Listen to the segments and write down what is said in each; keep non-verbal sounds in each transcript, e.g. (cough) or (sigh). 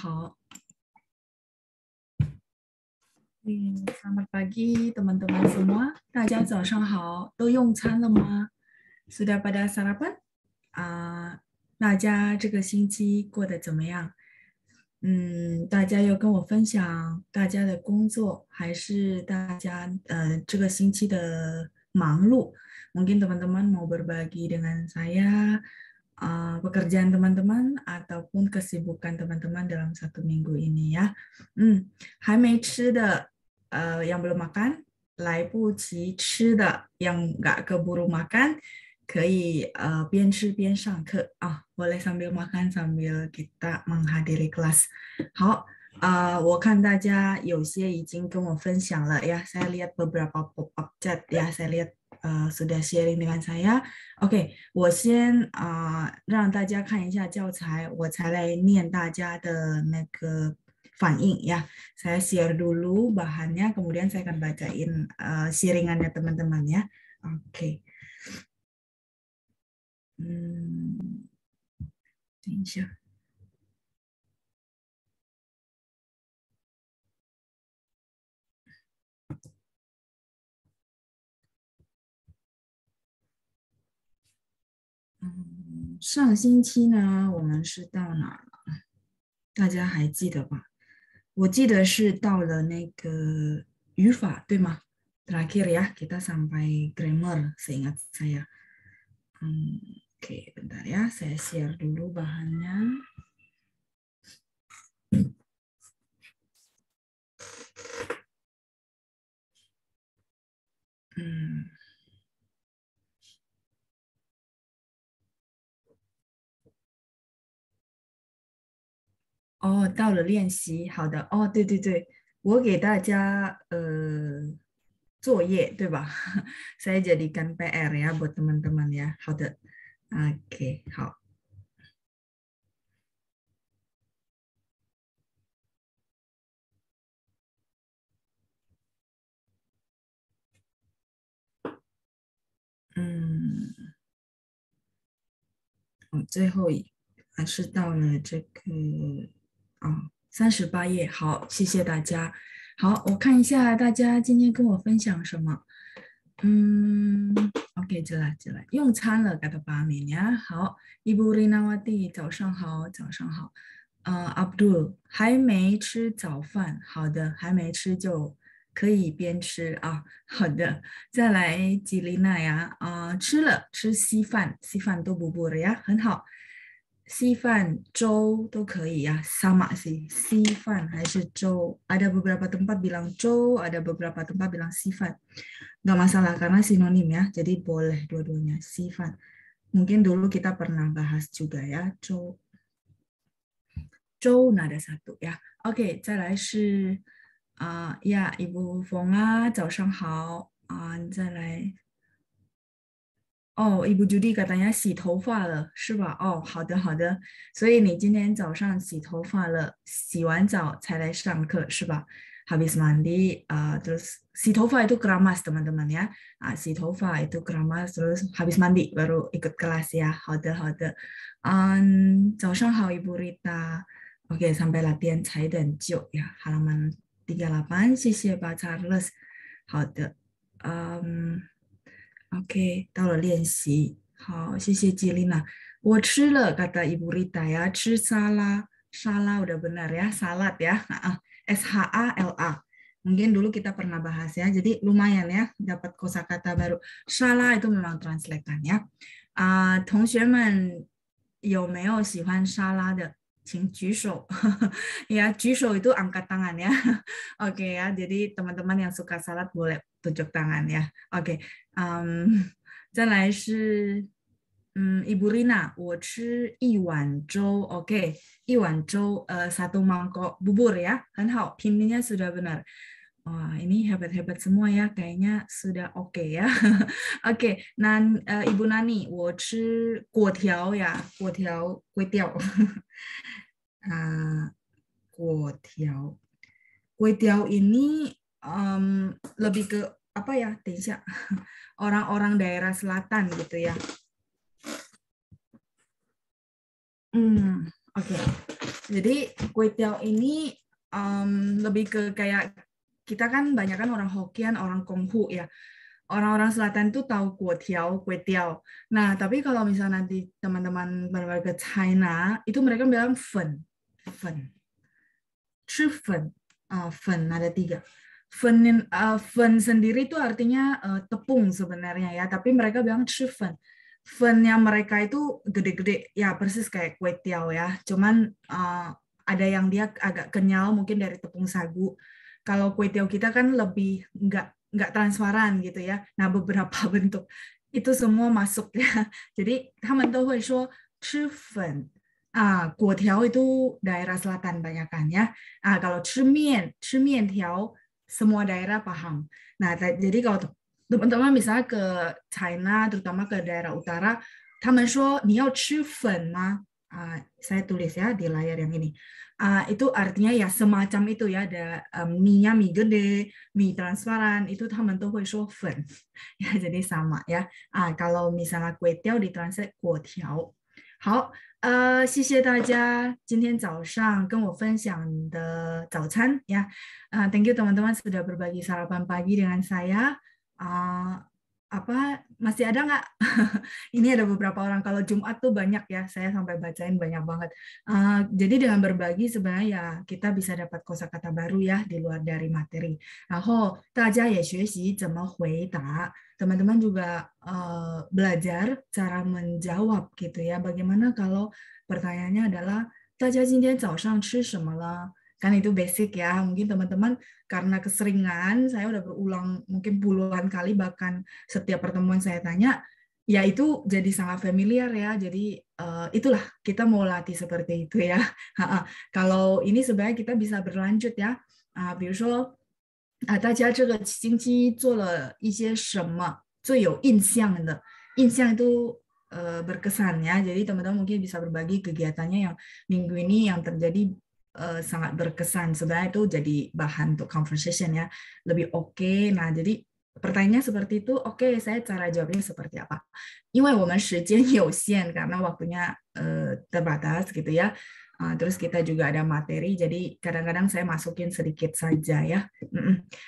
好，嗯，萨玛巴吉，德德什么？大家早上好，都用餐了吗？Sudah pada sarapan？啊，大家这个星期过得怎么样？嗯，大家要跟我分享大家的工作，还是大家呃这个星期的忙碌？Mungkin teman-teman mau berbagi dengan saya？Eh, pekerjaan teman-teman ataupun kesibukan teman-teman dalam satu minggu ini ya. Hmm, hai de, uh, eh, yang belum makan, de, yang nggak keburu makan, eh, ah, boleh sambil makan sambil kita menghadiri kelas。好，呃，我看大家有些已经跟我分享了呀，saya ya. lihat beberapa pop up chat ya，saya lihat sudah sharing dengan saya. Oke, ya. Saya share dulu bahannya, kemudian saya akan bacain uh, sharingannya teman-teman ya. Oke. Okay. Hmm, 上星期呢，我们是到哪了？大家还记得吧？我记得是到了那个语法对吗？Terakhir ya kita sampai grammar，seingat saya。嗯 o k bentar ya，saya share dulu bahannya。嗯。哦，到了练习，好的，哦，对对对，我给大家呃作业对吧？所以这里跟 PR 呀，不，同学们呀，好的，OK 好，嗯，我最后一还是到了这个。啊，三十八页，好，谢谢大家。好，我看一下大家今天跟我分享什么。嗯，OK，进来进来，用餐了，呀。好，Ibu 啊。i n a w a 瓦 i 早上好，早上好。呃，阿卜杜尔还没吃早饭，好的，还没吃就可以边吃啊。好的，再来吉丽娜呀，啊，吃了，吃稀饭，稀饭都补补了呀，很好。稀饭、粥都可以 ya, sama sih. Si Ada beberapa tempat bilang 粥, ada beberapa tempat bilang sifat. masalah karena sinonim ya, jadi boleh dua-duanya sifat. Mungkin dulu kita pernah bahas juga ya Zhou nada satu ya. OK，再来是啊呀，一部风啊，早上好啊，再来哦，伊布朱迪格等下洗头发了是吧？哦，好的好的，所以你今天早上洗头发了，洗完澡才来上课是吧？habis mandi，呃 t e s 洗头发 itu keramas，teman-teman ya，啊，洗头发 itu keramas，terus habis mandi baru ikut kelas ya，好的好的，嗯，早上好伊布朱迪，okay，sampai latihan 才等九页，halaman tiga l u h e l a a 谢谢吧查尔斯，好的，嗯。OK，到了练习，好，谢谢吉丽娜。我吃了，kata Ibu Rita ya, udah benar ya, salad ya, S H A L A. Mungkin dulu kita pernah bahas ya, jadi lumayan ya, dapat kosakata baru. Shala itu memang translatean ya. Uh, 同学们有没有喜欢沙拉的？请举手 itu angkat tangan ya oke okay, ya jadi teman-teman yang suka salad boleh tunjuk tangan ya oke okay. 嗯，再来是嗯，Ibu Rina，我吃一碗粥，OK，一碗粥呃，satu mangkok bubur ya，很好，pinginnya sudah benar。Wah, ini hebat-hebat semua ya. Kayaknya sudah oke ya. nan, Ibu Nani, 我吃粿条呀，粿条，粿条，啊，粿条，粿条，ini (laughs) um, lebih ke apa ya Tesha (laughs) orang-orang daerah selatan gitu ya hmm oke okay. jadi kue tiao ini um, lebih ke kayak kita kan banyak kan orang Hokian orang Konghu ya orang-orang selatan tuh tahu kue tiao kue tiao nah tapi kalau misalnya nanti teman-teman ke China itu mereka bilang fen fen fen ada tiga Fenin, uh, fen sendiri itu artinya uh, tepung sebenarnya ya, tapi mereka bilang chiffon. Fennya mereka itu gede-gede, ya persis kayak kue tiao ya, cuman uh, ada yang dia agak kenyal mungkin dari tepung sagu. Kalau kue tiao kita kan lebih nggak nggak transparan gitu ya. Nah beberapa (laughs) bentuk itu semua masuk ya. (laughs) jadi, mereka Jadi, 他们都会说吃粉 ah kue tiao itu daerah selatan banyak kan ya. Ah kalau tiao semua daerah paham. Nah, jadi kalau teman-teman misalnya ke China, terutama ke daerah utara, 他们说你要吃粉吗？Uh, ah, saya tulis ya di layar yang ini. Uh, itu artinya ya semacam itu ya ada um, mie-nya mie gede, mie transparan itu teman tuh hui fen. ya jadi sama ya. Uh, kalau misalnya kue tiao translate kue tiao. 好，呃，谢谢大家今天早上跟我分享的早餐呀。啊、yeah. Uh, thank you teman-teman sudah berbagi sarapan pagi dengan saya. 啊、uh,。apa masih ada nggak (laughs) ini ada beberapa orang kalau Jumat tuh banyak ya saya sampai bacain banyak banget uh, jadi dengan berbagi sebenarnya ya kita bisa dapat kosakata baru ya di luar dari materi. ho taja ya teman-teman juga uh, belajar cara menjawab gitu ya bagaimana kalau pertanyaannya adalah 大家今天早上吃什么了？kan itu basic ya mungkin teman-teman karena keseringan saya udah berulang mungkin puluhan kali bahkan setiap pertemuan saya tanya ya itu jadi sangat familiar ya jadi uh, itulah kita mau latih seperti itu ya (laughs) kalau ini sebenarnya kita bisa berlanjut ya uh, 比如说啊、呃，大家这个星期做了一些什么最有印象的？印象 itu berkesan ya. Jadi teman-teman mungkin bisa berbagi kegiatannya yang minggu ini yang terjadi uh, sangat berkesan. Sebenarnya itu jadi bahan untuk conversation ya, lebih oke. Okay. Nah, jadi pertanyaannya seperti itu, oke, okay, saya cara jawabnya seperti apa? woman (laughs) karena waktunya uh, terbatas gitu ya. Uh, terus kita juga ada materi, jadi kadang-kadang saya masukin sedikit saja ya.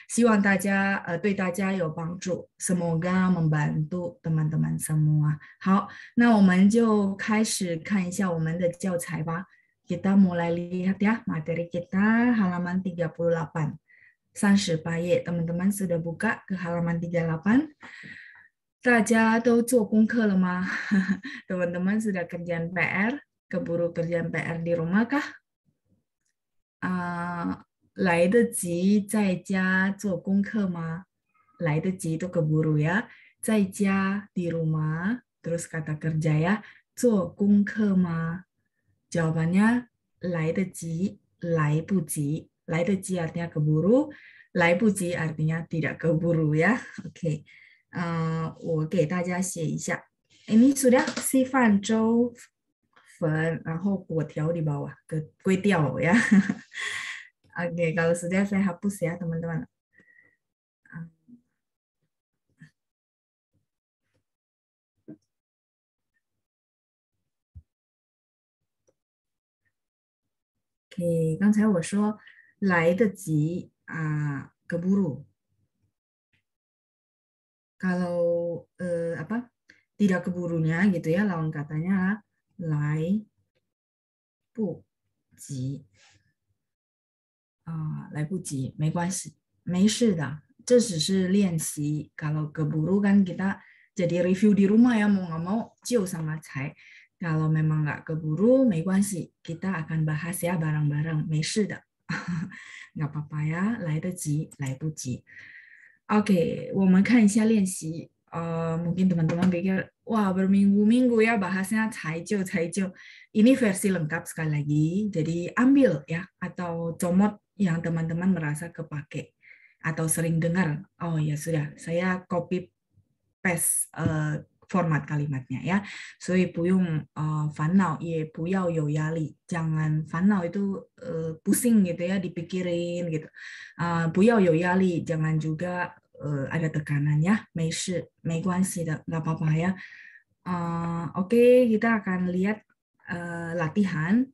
Siwan taja, tui taja yo bangju. Semoga membantu teman-teman semua. Hao, nah, 我们就开始看一下我们的教材吧。kita mulai lihat ya materi kita halaman 38. Sanshi Paye, teman-teman sudah buka ke halaman 38. Raja atau Cokung lemah. (laughs) Teman-teman sudah kerjaan PR, keburu kerjaan PR di rumah kah? Uh, ah, 来得及在家做功课吗？来得及 itu keburu ya. 在家 di rumah. Terus kata kerja ya. ma? Jawabannya lai de ji, lai bu ji. Lai de ji artinya keburu, lai bu ji artinya tidak keburu ya. (laughs) Oke. (laughs) Okay. Uh, Ini sudah si tiao di bawah ke kue tiao ya. Oke, kalau sudah saya hapus ya teman-teman. OK，刚才我说来得及啊 keburu。Kalau eh, apa tidak keburunya gitu ya lawan katanya lai bu ji 啊、呃，来不及，没关系，没事的，这只是练习。Kalau ah, keburu kan kita jadi review di rumah ya mau nggak mau jiu sama cai. Kalau memang nggak keburu, meiguansi, kita akan bahas ya bareng-bareng, meshi de. (laughs) nggak apa-apa ya, lai de ji, lai bu ji. Oke, okay, Uh, mungkin teman-teman pikir, wah berminggu-minggu ya bahasnya caiju, caiju. Ini versi lengkap sekali lagi, jadi ambil ya, atau comot yang teman-teman merasa kepake atau sering dengar. Oh ya sudah, saya copy paste uh, eh, format kalimatnya ya. So, uh, eh, fanau, ye puyau yo yali. Jangan fanau itu uh, pusing gitu ya, dipikirin gitu. Uh, eh, puyao yo yali, jangan juga uh, ada tekanan ya. Meisi, meiguansi, nggak apa-apa ya. Uh, Oke, okay, kita akan lihat uh, latihan.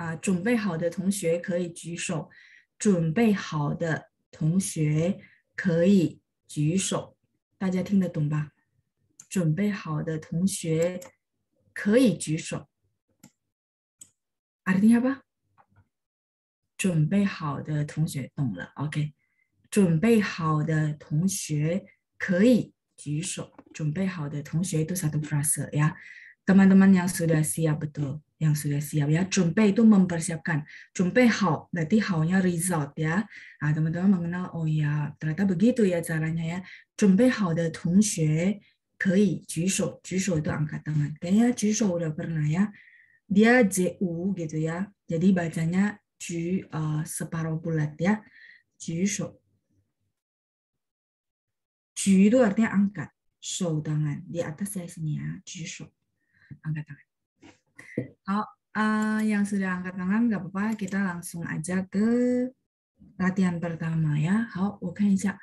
Uh, 准备好的同学可以举手。准备好的同学可以举手。大家听得懂吧？准备好的同学可以举手，啊，听下吧。准备好的同学懂了，OK。准备好的同学可以举手。准备好的同学多少的 p r e 呀？Teman-teman yang sudah siap betul，yang sudah siap ya。j u m e itu mempersiapkan。Cume how，berarti hownya result ya。啊，teman-teman mengenal，哦呀，ternyata begitu ya caranya。准备好的同学。可以举手，举手 itu itu angkat tangan. Kayaknya Jusho udah pernah ya. Dia JU gitu ya. Jadi bacanya Ju uh, eh, separuh bulat ya. Jusho. Ju itu artinya angkat. Shou tangan. Di atas saya sini ya. Jusho. Angkat tangan. Kalau uh, yang sudah angkat tangan nggak apa-apa. Kita langsung aja ke latihan pertama ya. Hao, oh, kan 我看一下。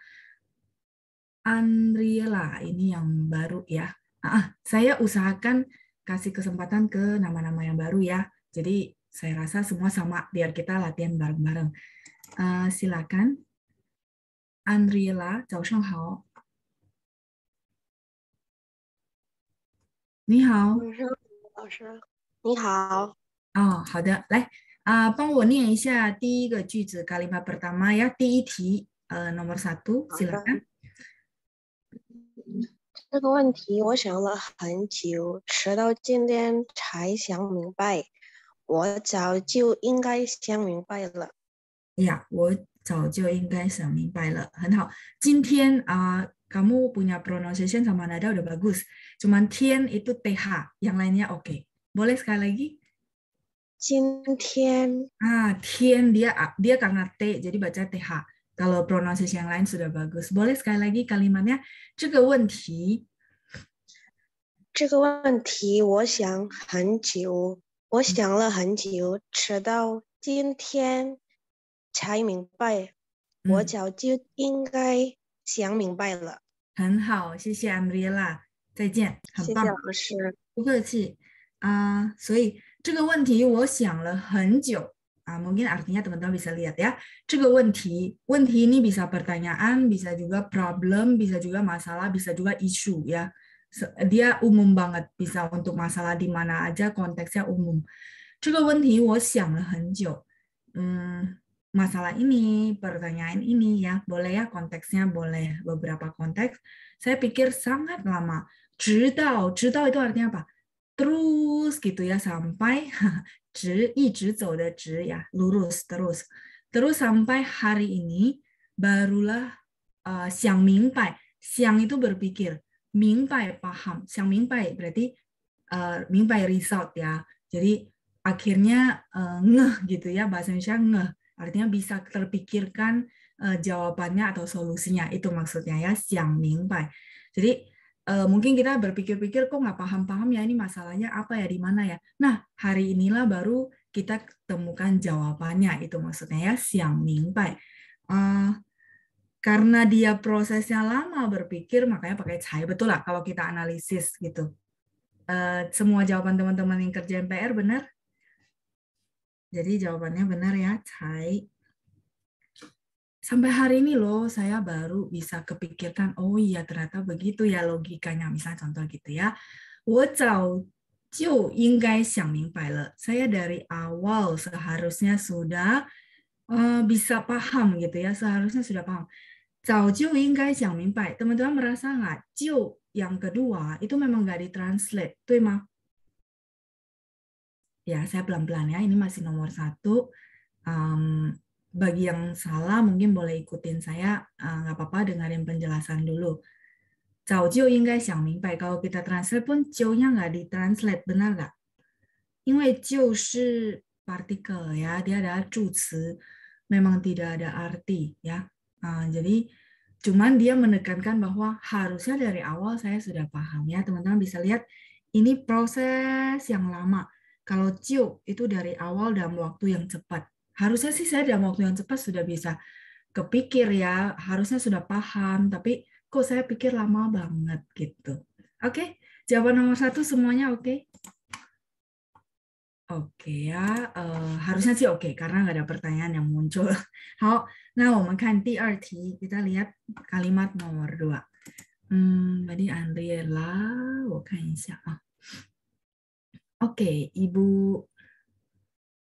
Andriela ini yang baru ya. Ah, saya usahakan kasih kesempatan ke nama-nama yang baru ya. Jadi saya rasa semua sama biar kita latihan bareng-bareng. Uh, silakan. Andriela, hao. 早上好。你好，老师。你好。哦，好的，来啊，帮我念一下第一个句子 oh, kalimat pertama silakan. Okay. 这个问题我想了很久，直到今天才想明白。我早就应该想明白了。Ya, kamu punya pronunciation sama nada udah bagus. Cuman tien itu th, yang lainnya oke. Okay. Boleh sekali lagi? Jin dia dia karena t jadi baca th. kalau p r o n u n c i a t i o n yang lain sudah bagus boleh sekali lagi k a l i m a t n y a 这个问题这个问题我想很久，我想了很久，直到今天才明白。我早就应该想明白了。很好，谢谢 Mvila，再见。很棒。不客气。啊，所以这个问题我想了很久。uh, mungkin artinya teman-teman bisa lihat ya. Juga wenti. Wenti ini bisa pertanyaan, bisa juga problem, bisa juga masalah, bisa juga isu ya. Dia umum banget bisa untuk masalah di mana aja konteksnya umum. Juga wenti, Hmm, masalah ini, pertanyaan ini ya, boleh ya konteksnya boleh beberapa konteks. Saya pikir sangat lama. Jidao, itu artinya apa? terus gitu ya sampai (laughs) ya lurus terus terus sampai hari ini barulah uh, eh, siang mingpai siang itu berpikir mingpai paham siang mingpai berarti uh, mingpai result ya jadi akhirnya eh, ngeh gitu ya bahasa Indonesia ngeh artinya bisa terpikirkan jawabannya atau solusinya itu maksudnya ya siang mingpai jadi Eh, mungkin kita berpikir-pikir kok nggak paham-paham ya ini masalahnya apa ya di mana ya. Nah hari inilah baru kita temukan jawabannya itu maksudnya ya siang mingpai. Uh, karena dia prosesnya lama berpikir makanya pakai cai betul lah kalau kita analisis gitu. Uh, semua jawaban teman-teman yang kerja MPR benar? Jadi jawabannya benar ya, Cai sampai hari ini loh saya baru bisa kepikirkan oh iya ternyata begitu ya logikanya misalnya contoh gitu ya wozao jiu inggai xiang saya dari awal seharusnya sudah uh, bisa paham gitu ya seharusnya sudah paham zao jiu inggai xiang teman-teman merasa nggak jiu yang kedua itu memang nggak ditranslate tuh mah ya saya pelan-pelan ya ini masih nomor satu um, bagi yang salah mungkin boleh ikutin saya eh, nggak uh, apa-apa dengerin penjelasan dulu. Cao jiu guys xiang mingbai. Kalau kita translate pun jiu-nya nggak di translate benar nggak? Karena jiu shi partikel ya, dia adalah cuci, memang tidak ada arti ya. Uh, jadi cuman dia menekankan bahwa harusnya dari awal saya sudah paham ya. Teman-teman bisa lihat ini proses yang lama. Kalau jiu itu dari awal dalam waktu yang cepat harusnya sih saya dalam waktu yang cepat sudah bisa kepikir ya, harusnya sudah paham, tapi kok saya pikir lama banget gitu. Oke, okay? jawaban nomor satu semuanya oke? Okay? Oke okay, ya, uh, harusnya sih oke okay, karena nggak ada pertanyaan yang muncul. How? Nah, kita lihat kita lihat kalimat nomor dua. Hmm, tadi Andriela, Oke, okay, Ibu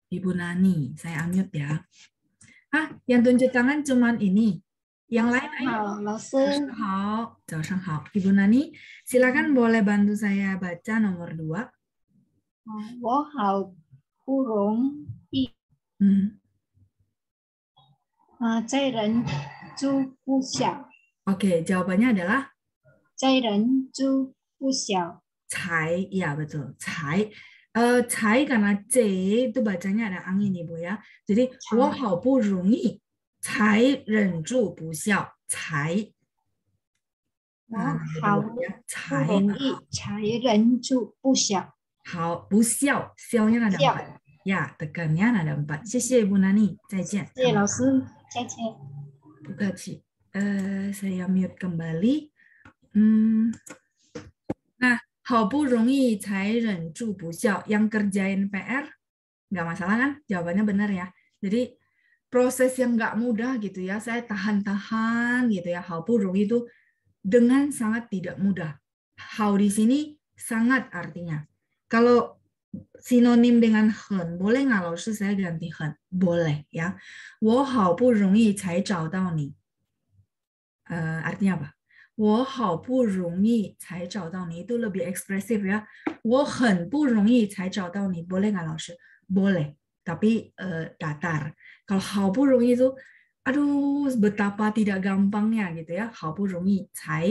Ibu Nani, saya unmute ya. Ah, yang tunjuk tangan cuman ini. Yang lain ayo. Hao, Ibu Nani, silakan boleh bantu saya baca nomor dua. Wo hao kurung hmm. ah, i. ren cu bu xiao. Oke, jawabannya adalah ren zu bu xiao. Cai, ya betul. Cai. 呃，才干啊，这对吧？咱样的安妮，你不要，这里我好不容易才忍住不笑，才好，才才忍住不笑，好不笑，笑让两本呀，的干样啊，两本。谢谢木兰丽，再见。谢谢老师，再见。不客气。呃，saya mula kembali, 好不容易才忍住不笑 yang kerjain PR nggak masalah kan jawabannya benar ya jadi proses yang nggak mudah gitu ya saya tahan-tahan gitu ya hal burung itu dengan sangat tidak mudah how di sini sangat artinya kalau sinonim dengan hen boleh nggak loh saya ganti hen boleh ya wo cai ni uh, artinya apa 我好不容易才找到你，itu lebih ekspresif nggak langsir? tapi eh datar. Kalau 好不容易 itu, aduh betapa tidak gampangnya gitu ya. 好不容易才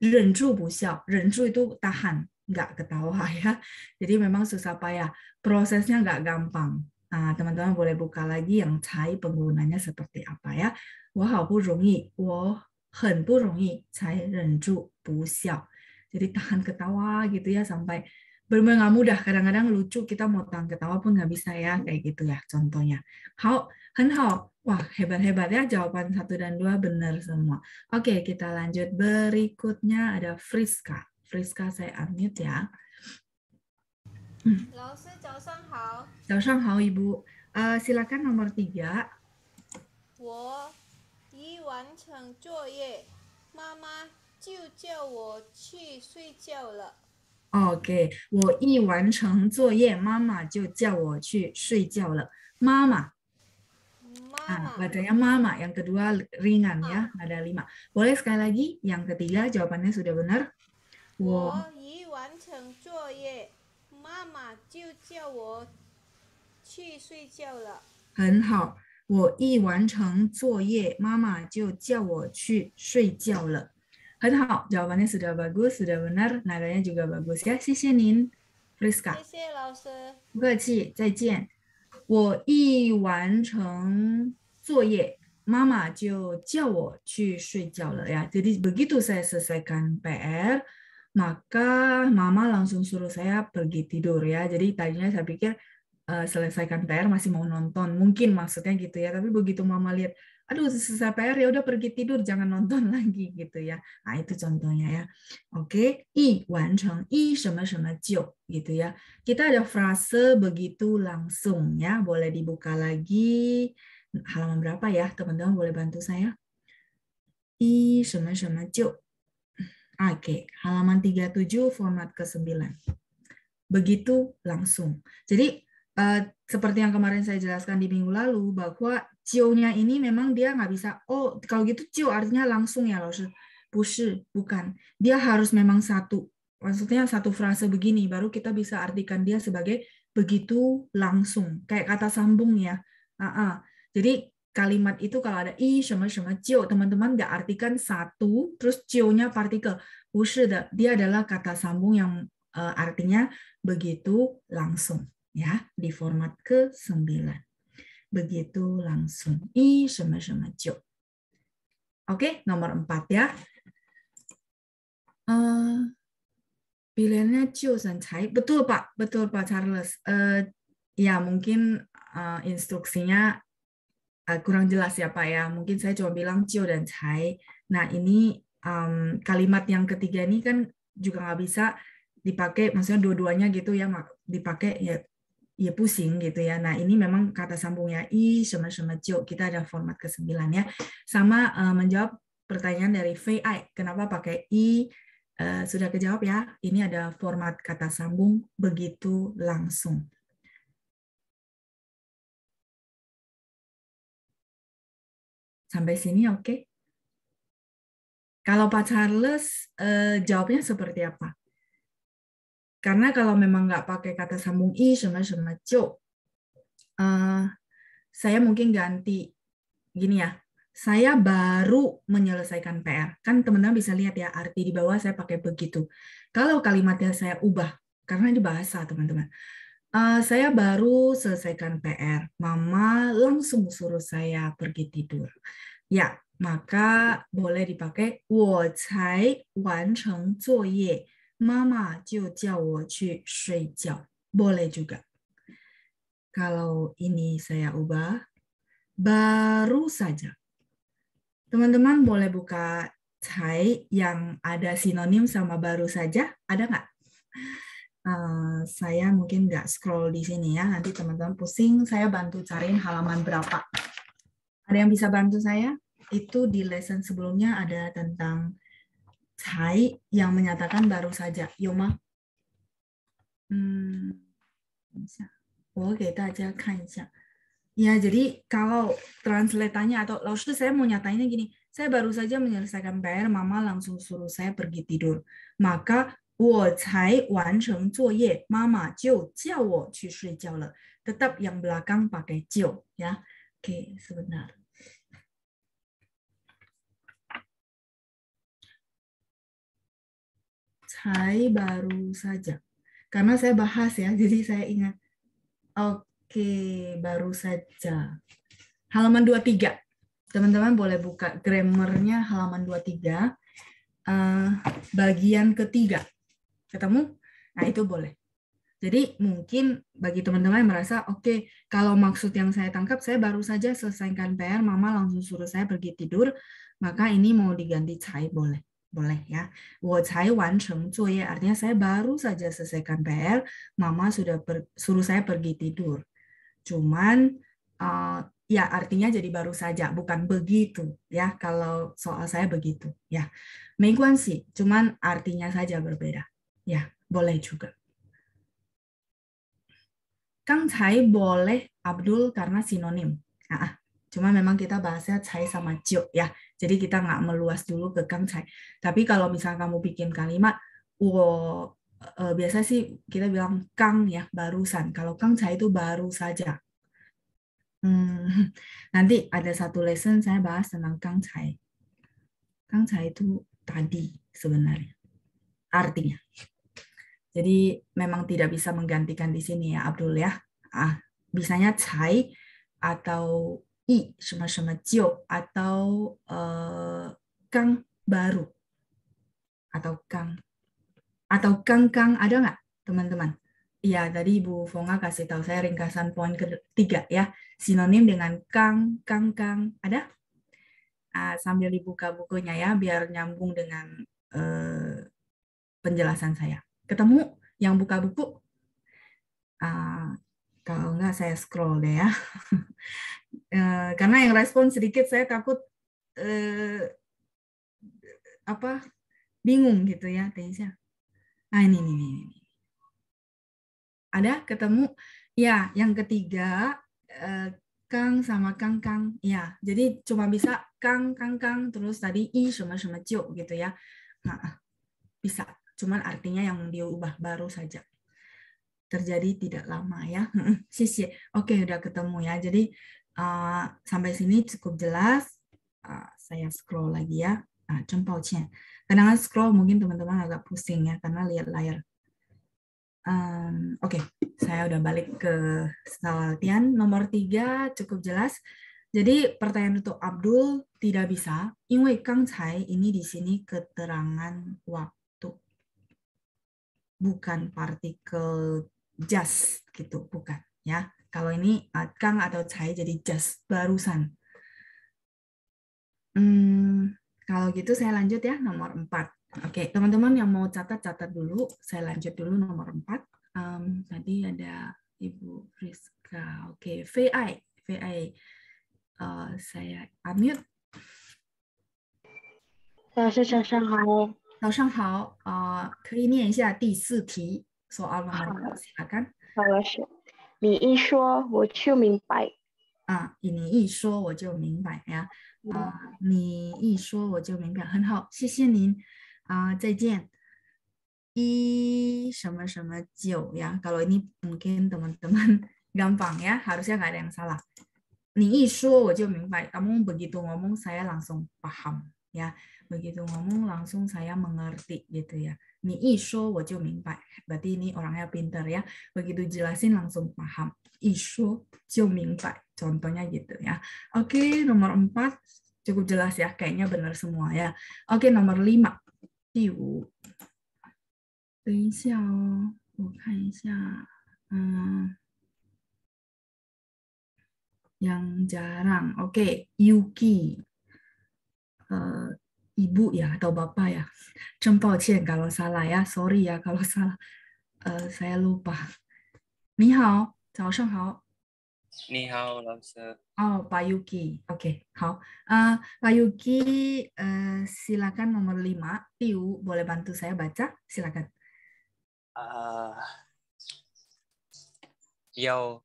忍住不笑，忍住 itu tahan, nggak ketawa (laughs) ya. Jadi memang susah payah. Prosesnya nggak gampang. Nah, teman-teman boleh buka lagi yang cai penggunanya seperti apa ya. 我好不容易，我很不容易才忍住不笑. Jadi tahan ketawa gitu ya sampai benar nggak mudah. Kadang-kadang lucu kita mau tahan ketawa pun nggak bisa ya kayak gitu ya contohnya. How, Wah hebat-hebat ya jawaban satu dan dua benar semua. Oke kita lanjut berikutnya ada Friska. Friska saya unmute ya. Hmm. 老师早上好。早上好 ibu. Eh, silakan nomor tiga. 一完成作业，妈妈就叫我去睡觉了。OK，我一完成作业，妈妈就叫我去睡觉了。妈妈，妈妈，啊，我等下妈妈，yang kedua ringan ya, ada lima. boleh sekali lagi, yang ketiga jawapannya sudah benar. 我一完成作业，很好。我一完成作业，妈妈就叫我去睡觉了。很好，jawabannya sudah bagus, sudah benar, juga bagus ya. begitu saya selesaikan PR, maka mama langsung suruh saya pergi tidur ya. Jadi tadinya saya pikir uh, selesaikan PR masih mau nonton mungkin maksudnya gitu ya tapi begitu mama lihat aduh selesai PR ya udah pergi tidur jangan nonton (laughs) lagi gitu ya nah itu contohnya ya oke okay. i wancheng i sama sama jiu gitu ya kita ada frase begitu langsung ya boleh dibuka lagi halaman berapa ya teman-teman boleh bantu saya i sama sama jiu oke halaman 37 format ke 9 begitu langsung jadi Eh, seperti yang kemarin saya jelaskan di minggu lalu bahwa cionya ini memang dia nggak bisa oh kalau gitu cio artinya langsung ya loh bushi bukan dia harus memang satu maksudnya satu frase begini baru kita bisa artikan dia sebagai begitu langsung kayak kata sambung ya uh -uh. jadi kalimat itu kalau ada i sama sama cio teman-teman nggak artikan satu terus cionya partikel bushi dia adalah kata sambung yang eh, artinya begitu langsung ya di format ke 9. Begitu langsung. I sama sama jo. Oke, nomor 4 ya. Uh, pilihannya dan cai. Betul Pak, betul Pak Charles. Uh, ya mungkin uh, instruksinya uh, kurang jelas ya Pak ya. Mungkin saya coba bilang jo dan Cai. Nah ini um, kalimat yang ketiga ini kan juga nggak bisa dipakai, maksudnya dua-duanya gitu ya dipakai ya Ya, pusing gitu ya. Nah ini memang kata sambungnya i sama sama jo kita ada format ke ya. Sama eh, menjawab pertanyaan dari VI kenapa pakai i eh, sudah kejawab ya. Ini ada format kata sambung begitu langsung. Sampai sini oke. Kalau Pak Charles eh, jawabnya seperti apa? Karena kalau memang nggak pakai kata sambung i, sama sama jo, eh, saya mungkin ganti gini ya. Saya baru menyelesaikan PR. Kan teman-teman bisa lihat ya arti di bawah saya pakai begitu. Kalau kalimatnya saya ubah karena ini bahasa teman-teman. Uh, saya baru selesaikan PR. Mama langsung suruh saya pergi tidur. Ya, maka boleh dipakai 我才完成作业。mama 就叫我去睡觉. Boleh juga. Kalau ini saya ubah, baru saja. Teman-teman boleh buka cai yang ada sinonim sama baru saja, ada nggak? Uh, saya mungkin nggak scroll di sini ya, nanti teman-teman pusing, saya bantu cariin halaman berapa. Ada yang bisa bantu saya? Itu di lesson sebelumnya ada tentang Sai yang menyatakan baru saja. Yoma. Hmm, oh, kita aja kan Ya, jadi kalau translatanya atau Laushu saya mau nyatainnya gini, saya baru saja menyelesaikan PR, mama langsung suruh saya pergi tidur. Maka Tetap yang belakang pakai jiu ya. Oke, okay, sebentar. Hai baru saja. Karena saya bahas ya, (laughs) jadi saya ingat. Oke, baru saja. Halaman 23. Teman-teman boleh buka grammarnya halaman 23. Uh, eh, bagian ketiga. Ketemu? Nah, itu boleh. Jadi mungkin bagi teman-teman yang merasa, oke, okay, kalau maksud yang saya tangkap, saya baru saja selesaikan PR, mama langsung suruh saya pergi tidur, maka ini mau diganti cai, boleh boleh ya. wanceng cuye artinya saya baru saja selesaikan PR, mama sudah per, suruh saya pergi tidur. Cuman uh, ya artinya jadi baru saja, bukan begitu ya kalau soal saya begitu ya. Mingguan sih, cuman artinya saja berbeda. Ya, boleh juga. Kang Cai boleh Abdul karena sinonim. Ah, ah. cuma memang kita bahasnya Cai sama Cio ya. Jadi kita nggak meluas dulu ke kangsai. Tapi kalau misalnya kamu bikin kalimat, wo, e, biasa sih kita bilang kang ya barusan. Kalau kangsai itu baru saja. Hmm, (laughs) nanti ada satu lesson saya bahas tentang kangsai. Kangsai itu tadi sebenarnya artinya. Jadi memang tidak bisa menggantikan di sini ya Abdul ya. Ah, bisanya cai atau i sama sama jio atau uh, kang baru atau kang atau kang kang ada nggak teman-teman? Iya tadi Ibu Fonga kasih tahu saya ringkasan poin ketiga ya sinonim dengan kang kang kang ada? Uh, sambil dibuka bukunya ya biar nyambung dengan uh, penjelasan saya. Ketemu yang buka buku? Uh, kalau enggak saya scroll deh ya. (laughs) Eh, karena yang respon sedikit saya takut uh, apa bingung gitu ya Teja. Nah ini ini ini. Ada ketemu ya yang ketiga uh, Kang sama Kang Kang ya. Jadi cuma bisa Kang Kang Kang terus tadi i sama sama cio gitu ya. Nah, bisa. cuma artinya yang diubah baru saja. Terjadi tidak lama ya. Sisi. (laughs) Oke, udah ketemu ya. Jadi Eh, sampai sini cukup jelas. Uh, saya scroll lagi ya. jempol cempaucian. Kadang scroll mungkin teman-teman agak pusing ya karena lihat layar. Um, Oke, okay. saya udah balik ke setelah latihan. Nomor tiga cukup jelas. Jadi pertanyaan untuk Abdul tidak bisa, ini kang cai ini di sini keterangan waktu, bukan partikel just gitu, bukan ya. Kalau ini Kang atau Cai jadi just barusan. Hmm, kalau gitu saya lanjut ya nomor 4. Oke, teman-teman yang mau catat-catat dulu. Saya lanjut dulu nomor 4. Um, tadi ada Ibu Rizka. Oke, VI. VI. Uh, eh, saya unmute. 老师早上好。早上好，呃，可以念一下第四题，soal eh, ya, nomor silakan. 好，老师。你一说我就明白。啊，你一说我就明白呀。啊，你一说我就明白，很好，谢谢您。啊，再见。I ya. ini mungkin teman-teman gampang ya, harusnya nggak ada yang salah. (laughs) Ni begitu ngomong saya langsung paham ya. Begitu ngomong langsung saya mengerti gitu ya. 你一说我就明白, berarti ini orangnya pinter ya. Begitu jelasin langsung paham. Isu 就明白, contohnya gitu ya. Oke, nomor empat cukup jelas ya, kayaknya benar semua ya. Oke, nomor lima. Tiu. Ah. Yang jarang, oke, okay, Yuki, uh, ibu ya atau bapak ya. Cempol cien kalau salah ya, sorry ya kalau salah. Uh, saya lupa. Ni hao, zao sheng hao. Ni hao, Oh, Pak Yuki. Oke, okay, hao. Uh, Pak Yuki, uh, silakan nomor lima. Tiu, boleh bantu saya baca? Silakan. Uh, yao.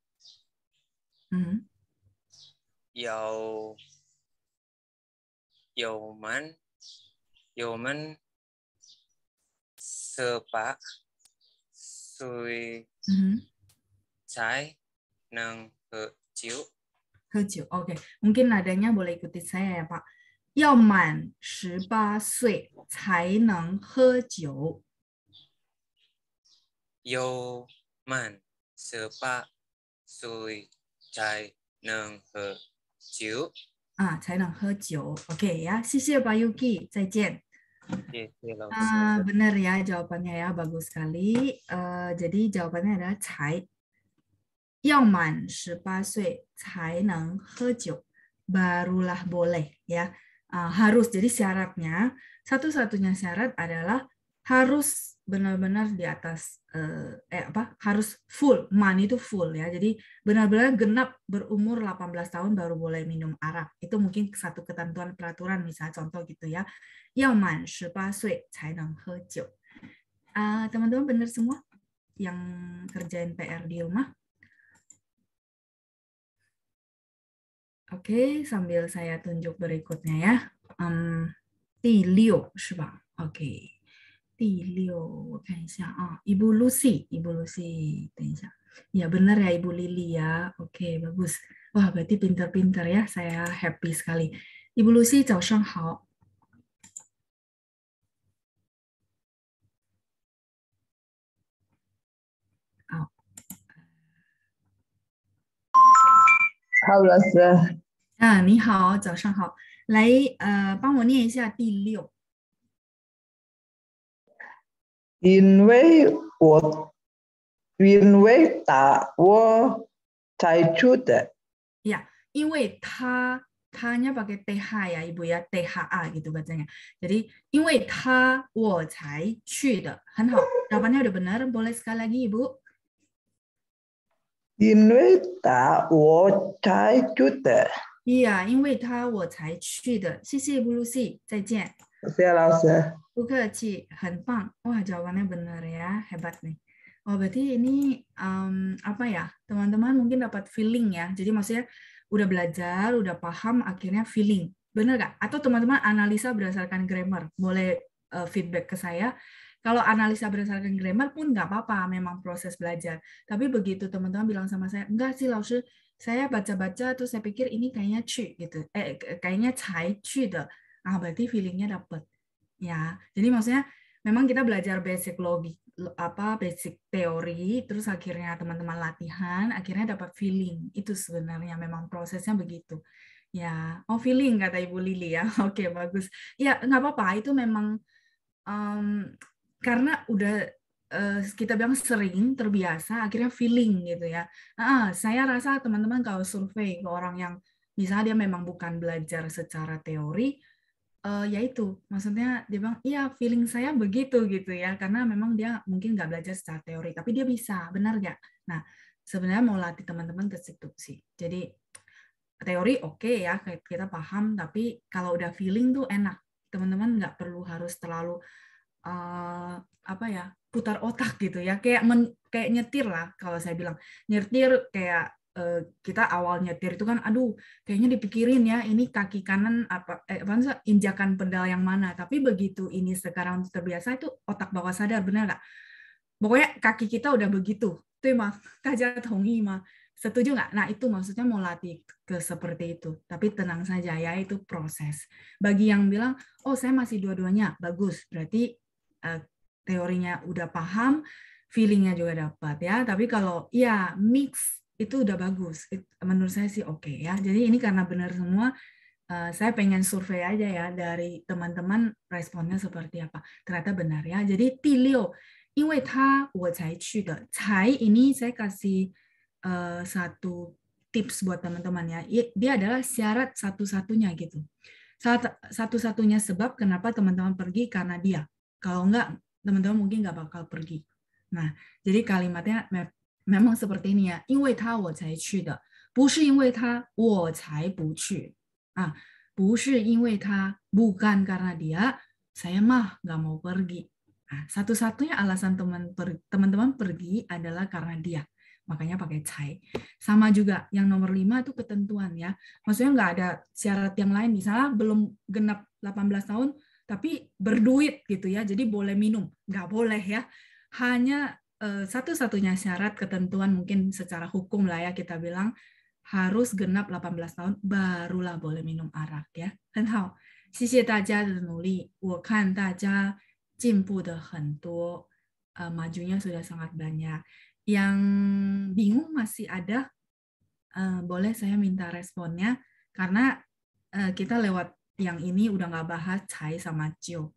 Mm -hmm. Yao. Man. Yomen sepak sui trái mm-hmm. nang kecil. Kecil, oke. Okay. Mungkin nadanya boleh ikuti saya ya Pak. ah, ok, Yuki, 要满十八岁才能喝酒。要满十八岁才能喝酒。啊，才能喝酒。OK 呀、yeah,，谢谢吧，Yuki，再见。Uh, ah, benar ya jawabannya ya bagus sekali. Uh, jadi jawabannya adalah cai. Yang man 18 cai neng he Barulah boleh ya. Uh, harus jadi syaratnya satu-satunya syarat adalah harus benar-benar di atas eh, eh, apa harus full money itu full ya jadi benar-benar genap berumur 18 tahun baru boleh minum arak itu mungkin satu ketentuan peraturan misalnya contoh gitu ya yang man 18岁才能喝酒 uh, teman-teman benar semua yang kerjain PR di rumah oke okay, sambil saya tunjuk berikutnya ya um, oke okay. 第六，我看一下啊，Ibu Lucy，Ibu Lucy，等一下，ya benar ya Ibu ya, oke bagus. Wah berarti pinter-pinter ya, saya happy sekali. Ibu Lucy, 早上好。好。好，老师。啊，你好，早上好。来，呃，帮我念一下第六。因为我，因为打我才出的。呀，因为他他要把给得下呀，一不要得下啊，伊都个怎样？这里因为他我才去的，很好。老板不不不？因为他我才的。呀，因为我才去的。谢谢 l u 再见。Terima kasih, Buka Ci, hanpang. Wah, jawabannya benar ya. Hebat nih. Oh, berarti ini um, apa ya? Teman-teman mungkin dapat feeling ya. Jadi maksudnya udah belajar, udah paham, akhirnya feeling. Benar nggak? Atau teman-teman analisa berdasarkan grammar. Boleh uh, feedback ke saya. Kalau analisa berdasarkan grammar pun nggak apa-apa, memang proses belajar. Tapi begitu teman-teman bilang sama saya, enggak sih, Laoshi, saya baca-baca terus saya pikir ini kayaknya cu gitu. Eh, kayaknya cai cu deh. Nah, berarti feelingnya dapet. Ya, jadi maksudnya memang kita belajar basic logik apa basic teori terus akhirnya teman-teman latihan akhirnya dapat feeling itu sebenarnya memang prosesnya begitu ya oh feeling kata ibu Lili ya (laughs) oke okay, bagus ya nggak apa-apa itu memang um, karena udah uh, kita bilang sering terbiasa akhirnya feeling gitu ya nah, saya rasa teman-teman kalau survei ke orang yang misalnya dia memang bukan belajar secara teori uh, ya itu maksudnya dia bilang iya feeling saya begitu gitu ya karena memang dia mungkin nggak belajar secara teori tapi dia bisa benar nggak nah sebenarnya mau latih teman-teman ke situ sih jadi teori oke okay ya kita paham tapi kalau udah feeling tuh enak teman-teman nggak perlu harus terlalu uh, apa ya putar otak gitu ya kayak men, kayak nyetir lah kalau saya bilang nyetir kayak Eh, kita awal nyetir itu kan aduh kayaknya dipikirin ya ini kaki kanan apa eh apa injakan pedal yang mana tapi begitu ini sekarang terbiasa itu otak bawah sadar benar nggak pokoknya kaki kita udah begitu itu mah (laughs) kajar tongi mah setuju nggak nah itu maksudnya mau latih ke seperti itu tapi tenang saja ya itu proses bagi yang bilang oh saya masih dua-duanya bagus berarti eh, teorinya udah paham feelingnya juga dapat ya tapi kalau ya mix itu udah bagus. menurut saya sih oke okay, ya. Jadi ini karena benar semua eh, saya pengen survei aja ya dari teman-teman responnya seperti apa. Ternyata benar ya. Jadi Tilio, Inwe Ta ini saya kasih eh, satu tips buat teman-teman ya. Dia adalah syarat satu-satunya gitu. Satu-satunya sebab kenapa teman-teman pergi karena dia. Kalau enggak, teman-teman mungkin nggak bakal pergi. Nah, jadi kalimatnya memang seperti ini ya，因为他我才去的，不是因为他我才不去啊，不是因为他，bukan karena dia saya mah nggak mau pergi. Nah, satu-satunya alasan teman-teman pergi adalah karena dia. Makanya pakai cai. Sama juga yang nomor lima itu ketentuan ya. Maksudnya nggak ada syarat yang lain. Misalnya belum genap 18 tahun, tapi berduit gitu ya. Jadi boleh minum. Nggak boleh ya. Hanya Eh, satu-satunya syarat ketentuan mungkin secara hukum lah ya kita bilang harus genap 18 tahun barulah boleh minum arak ya. Dan how? Sisi taja taja nuli, wakan jimpu de majunya sudah sangat banyak. Yang bingung masih ada, uh, boleh saya minta responnya karena uh, kita lewat yang ini udah nggak bahas cai sama cio.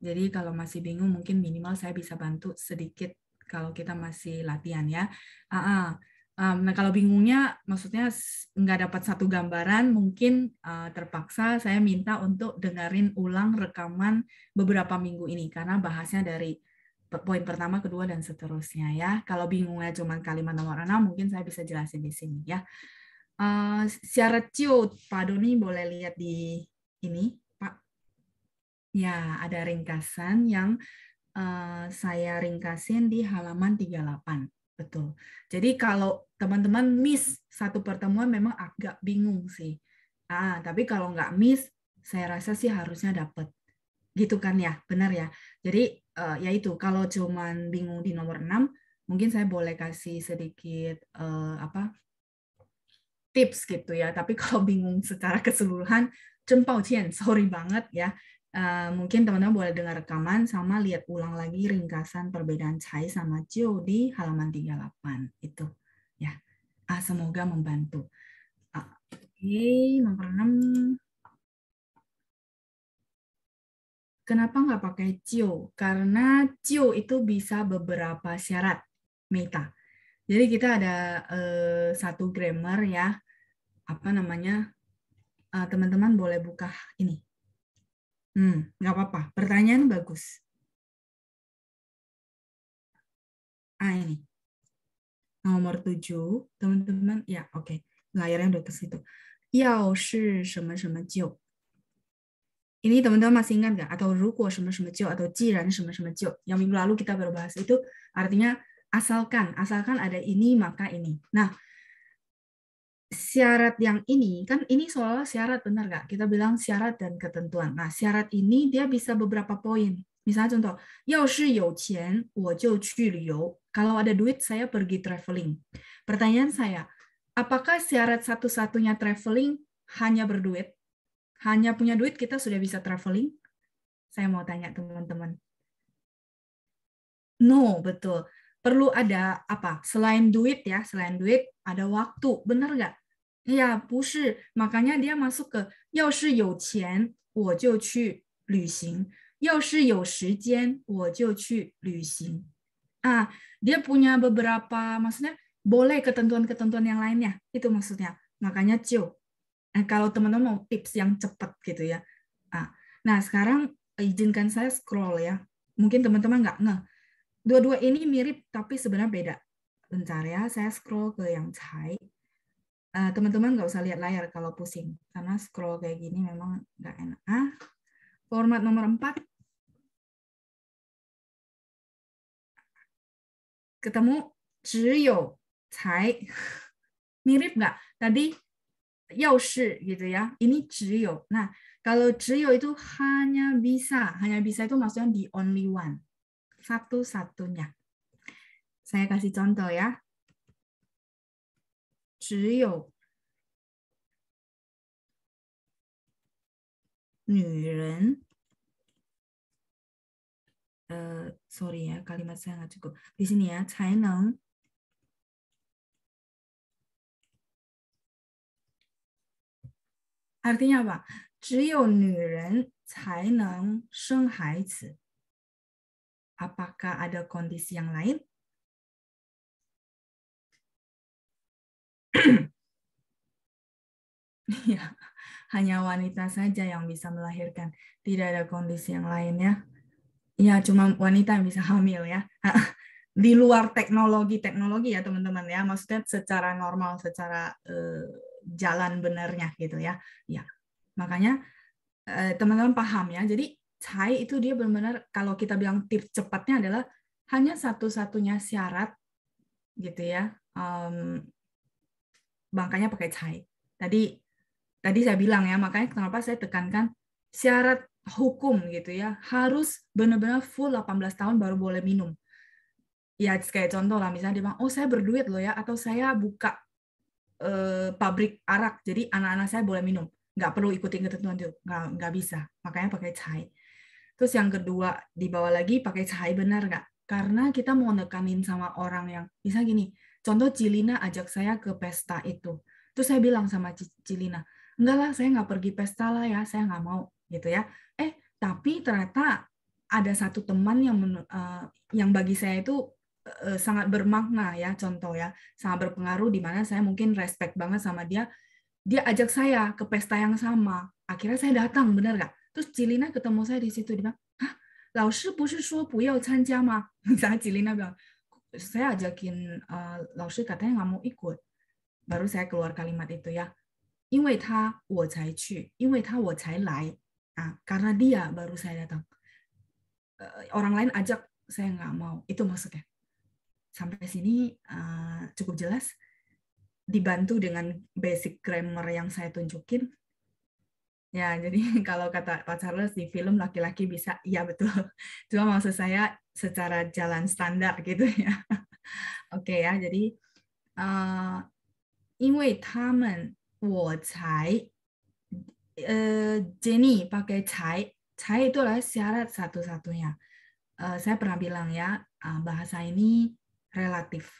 Jadi kalau masih bingung mungkin minimal saya bisa bantu sedikit kalau kita masih latihan ya. Uh -uh. Um, nah kalau bingungnya, maksudnya nggak dapat satu gambaran, mungkin uh, terpaksa saya minta untuk dengerin ulang rekaman beberapa minggu ini karena bahasnya dari poin pertama, kedua, dan seterusnya ya. Kalau bingungnya cuma kalimat nomor enam, mungkin saya bisa jelasin di sini ya. Uh, secara ciut, Pak Doni boleh lihat di ini, Pak. Ya, ada ringkasan yang Eh, saya ringkasin di halaman 38. Betul. Jadi kalau teman-teman miss satu pertemuan memang agak bingung sih. Ah, tapi kalau nggak miss, saya rasa sih harusnya dapet. Gitu kan ya, benar ya. Jadi uh, ya itu kalau cuman bingung di nomor 6, mungkin saya boleh kasih sedikit uh, apa tips gitu ya. Tapi kalau (laughs) bingung secara keseluruhan, cempau cien, sorry banget ya. Eh, mungkin teman-teman boleh dengar rekaman sama lihat ulang lagi ringkasan perbedaan Cai sama Jiu di halaman 38 itu ya. ah, semoga membantu. Ah, oke, nomor 6. Kenapa nggak pakai Jiu? Karena Jiu itu bisa beberapa syarat meta. Jadi kita ada uh, satu grammar ya. Apa namanya? Eh, teman-teman uh, teman -teman boleh buka ini Hmm, nggak apa-apa. Pertanyaan bagus. Ah ini. Nomor tujuh, teman-teman. Ya, oke. Okay. yang di udah ke situ. Yao shi shema shema jiu. Ini teman-teman masih ingat nggak? Atau ruko sama sama jiu atau jiran sama sama jiu. Yang minggu lalu kita baru bahas itu artinya asalkan. Asalkan ada ini maka ini. Nah, syarat yang ini kan ini soal syarat benar nggak? Kita bilang syarat dan ketentuan. Nah syarat ini dia bisa beberapa poin. Misalnya contoh, yao shi you qian, wo jiu qu liu. Kalau ada duit saya pergi traveling. Pertanyaan saya, apakah syarat satu-satunya traveling hanya berduit? Hanya punya duit kita sudah bisa traveling? Saya mau tanya teman-teman. No, betul perlu ada apa selain duit ya selain duit ada waktu benar nggak ya busi makanya dia masuk ke ah dia punya beberapa maksudnya boleh ketentuan-ketentuan yang lainnya itu maksudnya makanya jiu nah, eh, kalau teman-teman mau tips yang cepat gitu ya ah, nah sekarang izinkan saya scroll ya mungkin teman-teman nggak nge Dua-dua ini mirip tapi sebenarnya beda. Bentar ya, saya scroll ke yang Thai. Eh, teman-teman nggak usah lihat layar kalau pusing karena scroll kayak gini memang nggak enak. Ah, format nomor 4 ketemu jiyo cai mirip nggak tadi shi, gitu ya ini jiyo nah kalau jiyo itu hanya bisa hanya bisa itu maksudnya the only one satu-satunya. Saya kasih contoh ya. 只有女人 eh, sorry ya, kalimat saya nggak cukup. Di sini ya, Artinya apa? apakah ada kondisi yang lain? (clears throat) ya, hanya wanita saja yang bisa melahirkan. Tidak ada kondisi yang lainnya. Ya, cuma wanita yang bisa hamil ya. (laughs) Di luar teknologi-teknologi ya teman-teman ya. Maksudnya secara normal, secara uh, jalan benarnya gitu ya. Ya, makanya eh, teman-teman paham ya. Jadi Cai itu dia benar-benar kalau kita bilang tips cepatnya adalah hanya satu-satunya syarat gitu ya um, bangkanya pakai cai. Tadi tadi saya bilang ya makanya kenapa saya tekankan syarat hukum gitu ya harus benar-benar full 18 tahun baru boleh minum. Ya kayak contoh lah misalnya dia bilang oh saya berduit loh ya atau saya buka uh, pabrik arak jadi anak-anak saya boleh minum nggak perlu ikutin ketentuan itu nggak nggak bisa makanya pakai cai. Terus yang kedua, dibawa lagi pakai cahaya benar nggak? Karena kita mau nekanin sama orang yang, bisa gini, contoh Cilina ajak saya ke pesta itu. Terus saya bilang sama Cilina, enggak lah, saya nggak pergi pesta lah ya, saya nggak mau gitu ya. Eh, tapi ternyata ada satu teman yang uh, yang bagi saya itu eh, sangat bermakna ya contoh ya sangat berpengaruh di mana saya mungkin respect banget sama dia dia ajak saya ke pesta yang sama akhirnya saya datang benar nggak Terus Cilina ketemu saya di situ, dia bilang, ah, ma saya Jilina bilang, saya ajakin uh, katanya nggak mau ikut. Baru saya keluar kalimat itu ya, karena dia baru saya datang. orang lain ajak saya nggak mau, itu maksudnya. Sampai sini cukup jelas. Dibantu dengan basic grammar yang saya tunjukin, Ya, jadi (laughs) kalau kata Pak Charles di film laki-laki bisa, ya betul. (laughs) Cuma maksud saya secara jalan standar gitu ya. (laughs) Oke ya, jadi uh, eh, 因为他们我才呃 eh, Jenny pakai cai cai itu lah syarat satu-satunya. Uh, saya pernah bilang ya uh, bahasa ini relatif.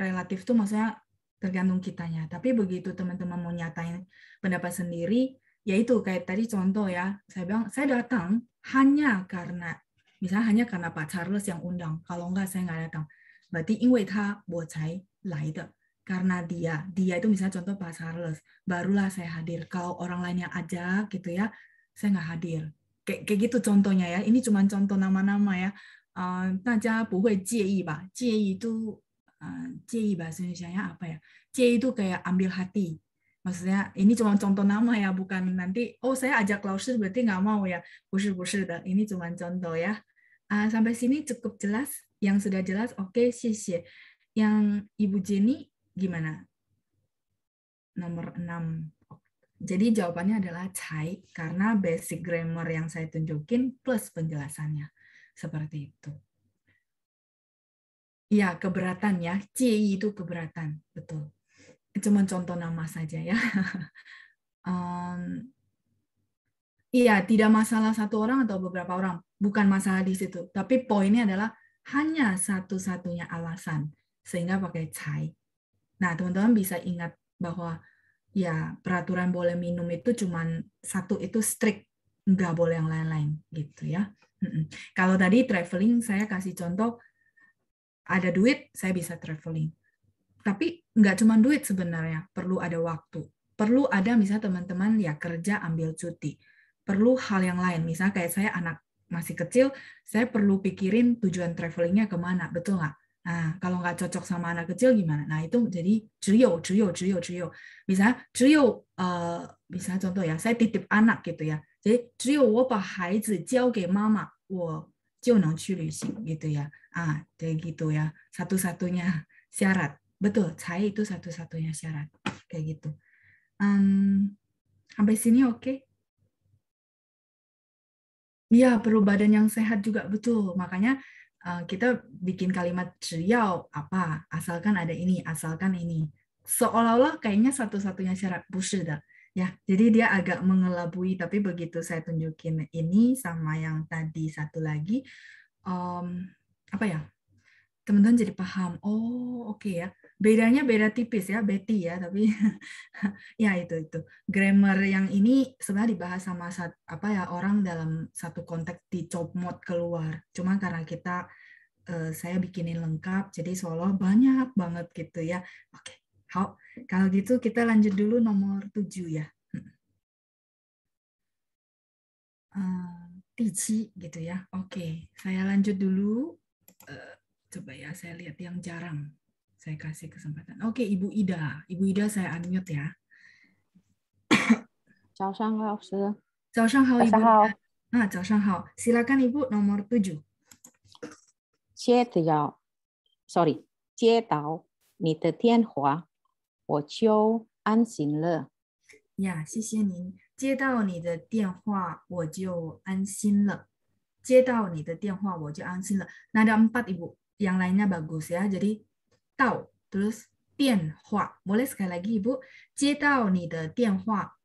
Relatif tuh maksudnya tergantung kitanya. Tapi begitu teman-teman mau nyatain pendapat sendiri, yaitu kayak tadi contoh ya, saya bilang saya datang hanya karena misalnya hanya karena Pak Charles yang undang, kalau enggak saya enggak datang. Berarti ingwei ta bo cai lai de. Karena dia, dia itu misalnya contoh Pak Charles, barulah saya hadir. Kalau orang lain yang ajak gitu ya, saya nggak hadir. Kayak, kayak gitu contohnya ya. Ini cuma contoh nama-nama ya. Eh, uh, 大家不会介意吧？介意 itu uh, apa ya? itu kayak ambil hati maksudnya ini cuma contoh nama ya, bukan nanti oh saya ajak klausur berarti nggak mau ya, busur busur dan ini cuma contoh ya. Uh, sampai sini cukup jelas, yang sudah jelas oke, okay, sih Yang Ibu Jenny gimana? Nomor 6. Jadi jawabannya adalah cai karena basic grammar yang saya tunjukin plus penjelasannya. Seperti itu. ya keberatan ya. Ci itu keberatan, betul cuma contoh nama saja ya. um, (laughs) iya, tidak masalah satu orang atau beberapa orang, bukan masalah di situ. Tapi poinnya adalah hanya satu-satunya alasan sehingga pakai cai. Nah, teman-teman bisa ingat bahwa ya peraturan boleh minum itu cuma satu itu strict, nggak boleh yang lain-lain gitu ya. Kalau tadi traveling saya kasih contoh ada duit saya bisa traveling tapi nggak cuma duit sebenarnya, perlu ada waktu. Perlu ada misalnya teman-teman ya kerja ambil cuti. Perlu hal yang lain, misalnya kayak saya anak masih kecil, saya perlu pikirin tujuan travelingnya kemana, betul nggak? Nah, kalau nggak cocok sama anak kecil gimana? Nah, itu jadi trio, trio, trio, trio. Misalnya trio, uh, eh, misalnya contoh ya, saya titip anak gitu ya. Jadi trio gitu ya. Ah, jadi gitu ya. Satu-satunya syarat betul saya itu satu-satunya syarat kayak gitu um, sampai sini oke okay? ya perlu badan yang sehat juga betul makanya eh, kita bikin kalimat ceriau apa asalkan ada ini asalkan ini seolah-olah kayaknya satu-satunya syarat busuda ya jadi dia agak mengelabui tapi begitu saya tunjukin ini sama yang tadi satu lagi um, apa ya teman-teman jadi paham oh oke okay ya bedanya beda tipis ya Betty ya tapi (laughs) ya itu itu grammar yang ini sebenarnya dibahas sama sat, apa ya orang dalam satu konteks di mode keluar cuma karena kita eh, saya bikinin lengkap jadi seolah banyak banget gitu ya oke how kalau gitu kita lanjut dulu nomor tujuh ya hmm. eh, tici gitu ya oke saya lanjut dulu eh, coba ya saya lihat yang jarang saya kasih kesempatan. Oke, Ibu Ida. Ibu Ida saya unmute ya. Selamat pagi Ibu Selamat pagi. Ah, Silakan ibu nomor tujuh. 接到，sorry，接到你的电话，我就安心了。呀，谢谢您。接到你的电话，我就安心了。接到你的电话，我就安心了。Nada ya, empat ibu, yang lainnya bagus ya. Jadi 到 terus 电话。Boleh sekali lagi Ibu? 接到你的电话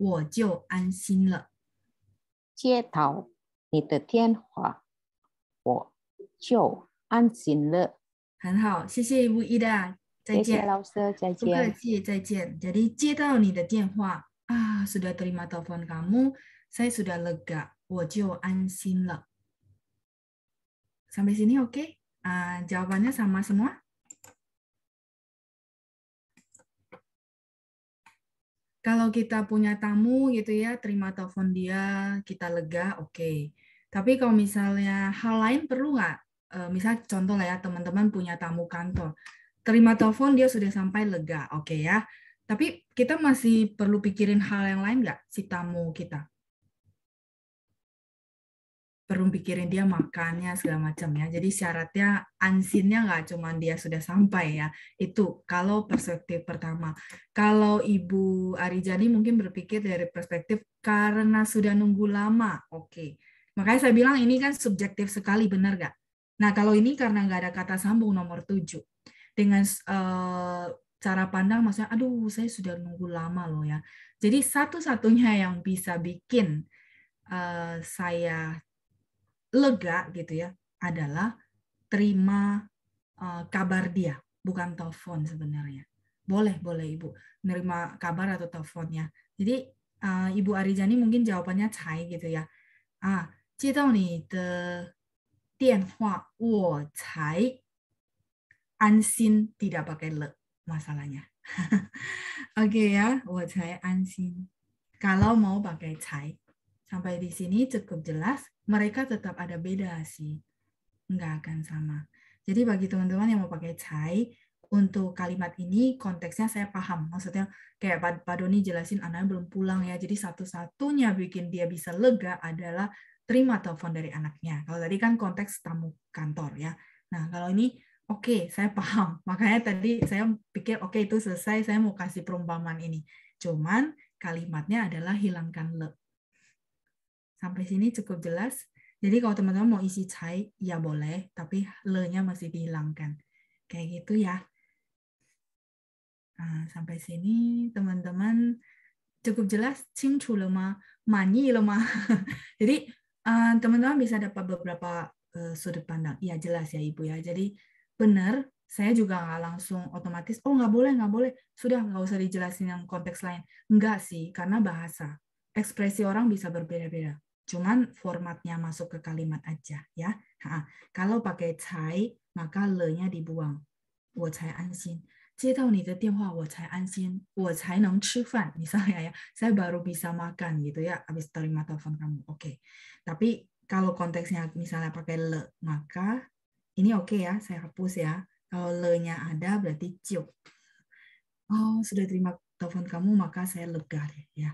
啊，sudah terima telepon kamu, saya sudah lega, 我就安心了。Sampai sini oke? Okay? Uh, jawabannya sama semua? kalau kita punya tamu gitu ya, terima telepon dia, kita lega, oke. Okay. Tapi kalau misalnya hal lain perlu nggak? E, misal contoh lah ya, teman-teman punya tamu kantor, terima telepon dia sudah sampai lega, oke okay ya. Tapi kita masih perlu pikirin hal yang lain nggak si tamu kita? perlu pikirin dia makannya segala macam ya Jadi syaratnya ansinnya nggak cuma dia sudah sampai ya. Itu kalau perspektif pertama. Kalau Ibu Arijani mungkin berpikir dari perspektif karena sudah nunggu lama. Oke. Okay. Makanya saya bilang ini kan subjektif sekali, benar nggak? Nah kalau ini karena nggak ada kata sambung nomor tujuh Dengan uh, cara pandang maksudnya, aduh saya sudah nunggu lama loh ya. Jadi satu-satunya yang bisa bikin uh, saya lega gitu ya adalah terima eh, kabar dia, bukan telepon sebenarnya. Boleh, boleh Ibu nerima kabar atau teleponnya. Jadi eh, Ibu Arijani mungkin jawabannya cai gitu ya. Ah, cinta ni de dianhua wo cai ansin tidak pakai le masalahnya. (laughs) Oke okay ya, wo cai ansin. Kalau mau pakai cai. Sampai di sini cukup jelas mereka tetap ada beda sih. Nggak akan sama. Jadi bagi teman-teman yang mau pakai cai, untuk kalimat ini konteksnya saya paham. Maksudnya kayak Pak, Doni jelasin anaknya belum pulang ya. Jadi satu-satunya bikin dia bisa lega adalah terima telepon dari anaknya. Kalau tadi kan konteks tamu kantor ya. Nah kalau ini oke okay, saya paham. (laughs) Makanya tadi saya pikir oke okay, itu selesai saya mau kasih perumpamaan ini. Cuman kalimatnya adalah hilangkan le Sampai sini cukup jelas. Jadi kalau teman-teman mau isi cai, ya boleh, tapi le-nya masih dihilangkan. Kayak gitu ya. Nah, sampai sini teman-teman cukup jelas, cincu lemah, mani lemah. (laughs) Jadi eh, teman-teman bisa dapat beberapa eh, sudut pandang. Ya jelas ya Ibu ya. Jadi benar, saya juga nggak langsung otomatis, oh nggak boleh, nggak boleh. Sudah, nggak usah dijelasin yang konteks lain. Enggak sih, karena bahasa. Ekspresi orang bisa berbeda-beda Cuman formatnya masuk ke kalimat aja ya. Ha, kalau pakai cai maka le-nya dibuang. Misalnya ya, saya baru bisa makan gitu ya habis terima telepon kamu. Oke. Okay. Tapi kalau konteksnya misalnya pakai le, maka ini oke okay ya, saya hapus ya. Kalau le-nya ada berarti ciu. Oh, sudah terima telepon kamu maka saya lega deh ya.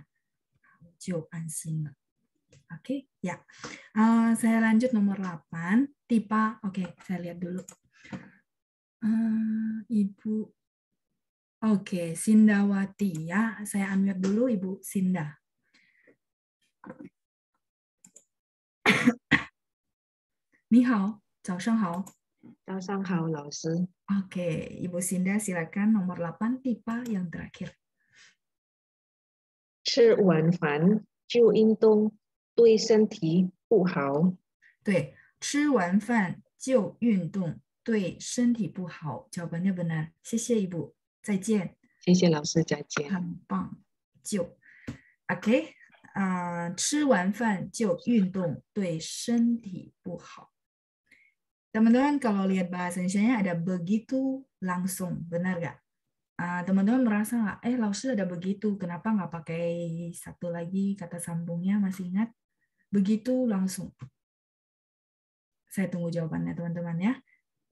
Ciu ansin. Oke, okay, ya. Uh, saya lanjut nomor 8, tipe. Oke, okay, saya lihat dulu. Uh, Ibu Oke, okay, Sindawati ya. Saya unmute dulu Ibu Sinda. (coughs) Ni hao, zao shang hao. Zao shang hao, Lao Oke, okay, Ibu Sinda silakan nomor 8 tipe yang terakhir. Shi Wan Fan, In 对身体不好。对，吃完饭就运动，对身体不好。jawabannya benar, benar. teman kalau lihat bahasa Indonesia-nya ada begitu langsung, benar nggak? Uh, teman-teman merasa nggak, eh Lausi ada begitu, kenapa nggak pakai satu lagi kata sambungnya, masih ingat? begitu langsung? Saya tunggu jawabannya teman-teman ya.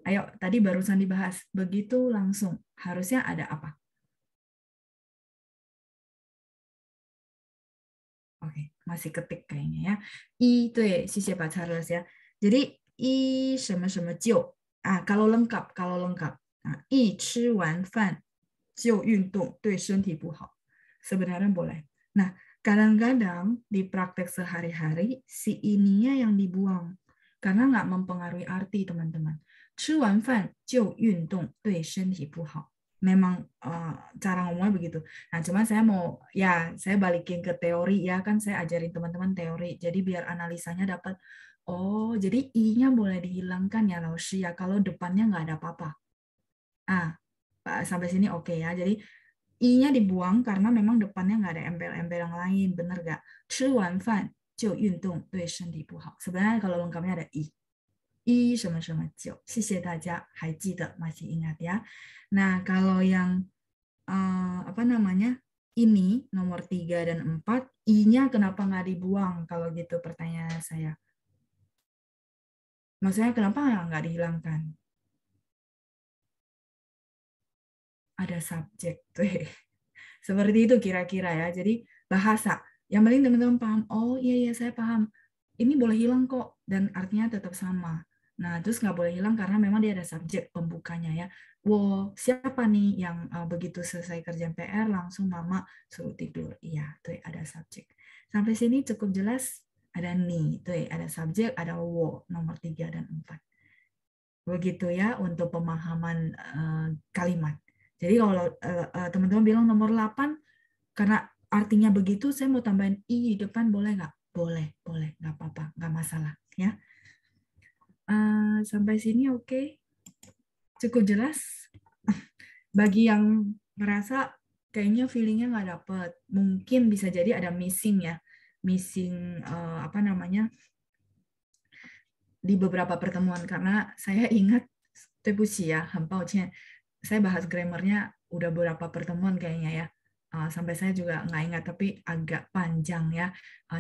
Ayo, tadi barusan dibahas, begitu langsung. Harusnya ada apa? Oke, masih ketik kayaknya ya. I itu ya, si siapa Charles ya. Jadi i sama sama jiu. Ah, kalau lengkap, kalau lengkap. Nah, i chi wan fan jiu yun dong, dui shen ti bu hao. Sebenarnya boleh. Nah, Kadang-kadang di praktek sehari-hari, si ininya yang dibuang. Karena nggak mempengaruhi arti, teman-teman. fan Memang uh, cara ngomongnya begitu. Nah, cuman saya mau, ya saya balikin ke teori ya. Kan saya ajarin teman-teman teori. Jadi biar analisanya dapat, oh jadi i-nya boleh dihilangkan ya, Laoshi, ya. Kalau depannya nggak ada apa-apa. Ah, sampai sini oke okay ya. Jadi i-nya dibuang karena memang depannya nggak ada embel-embel yang lain, bener nggak? Sebenarnya kalau lengkapnya ada i. I sama sama 什么什么酒，谢谢大家，还记得 masih ingat ya. Nah kalau yang uh, apa namanya ini nomor 3 dan 4 i-nya kenapa nggak dibuang kalau gitu pertanyaan saya. Maksudnya kenapa nggak dihilangkan? ada subjek tuh. (laughs) Seperti itu kira-kira ya. Jadi bahasa. Yang penting teman-teman paham, oh iya iya saya paham. Ini boleh hilang kok dan artinya tetap sama. Nah, terus nggak boleh hilang karena memang dia ada subjek pembukanya ya. Wow, siapa nih yang eh, begitu selesai kerjaan PR langsung mama suruh tidur. Iya, tuh ada subjek. Sampai sini cukup jelas? Ada ni, tuh ada subjek, ada wo nomor tiga dan empat. Begitu ya untuk pemahaman eh, kalimat. Jadi kalau uh, teman-teman bilang nomor 8 karena artinya begitu, saya mau tambahin i di depan boleh nggak? Boleh, boleh, nggak apa-apa, nggak masalah ya. Uh, sampai sini oke, okay. cukup jelas. (laughs) Bagi yang merasa kayaknya feelingnya nggak dapet, mungkin bisa jadi ada missing ya, missing uh, apa namanya di beberapa pertemuan karena saya ingat 对不起呀、啊，很抱歉，saya bahas grammarnya udah beberapa pertemuan kayaknya ya. Uh, sampai saya juga nggak ingat tapi agak panjang ya. Uh,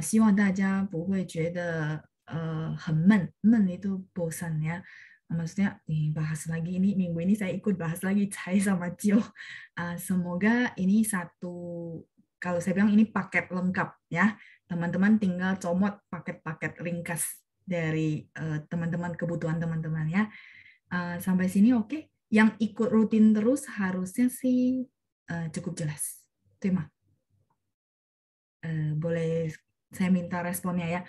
uh, itu bosan ya. Maksudnya nih, bahas lagi ini minggu ini saya ikut bahas lagi Cai sama Cio. Uh, semoga ini satu kalau saya bilang ini paket lengkap ya. Teman-teman tinggal comot paket-paket ringkas dari teman-teman uh, kebutuhan teman-teman ya. Uh, sampai sini oke. Okay? yang ikut rutin terus harusnya sih uh, cukup jelas. Terima. Uh, eh, boleh saya minta responnya ya.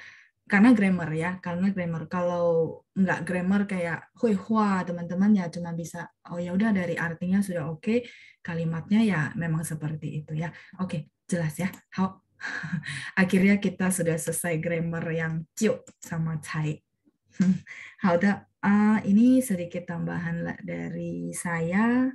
Karena grammar ya, karena grammar. Kalau nggak grammar kayak hui hua teman-teman ya cuma bisa oh ya udah dari artinya sudah oke, okay. kalimatnya ya memang seperti itu ya. Oke, okay, jelas ya. How (laughs) akhirnya kita sudah selesai grammar yang ciu sama cai. 好的，(laughs) Uh, ini sedikit tambahan dari saya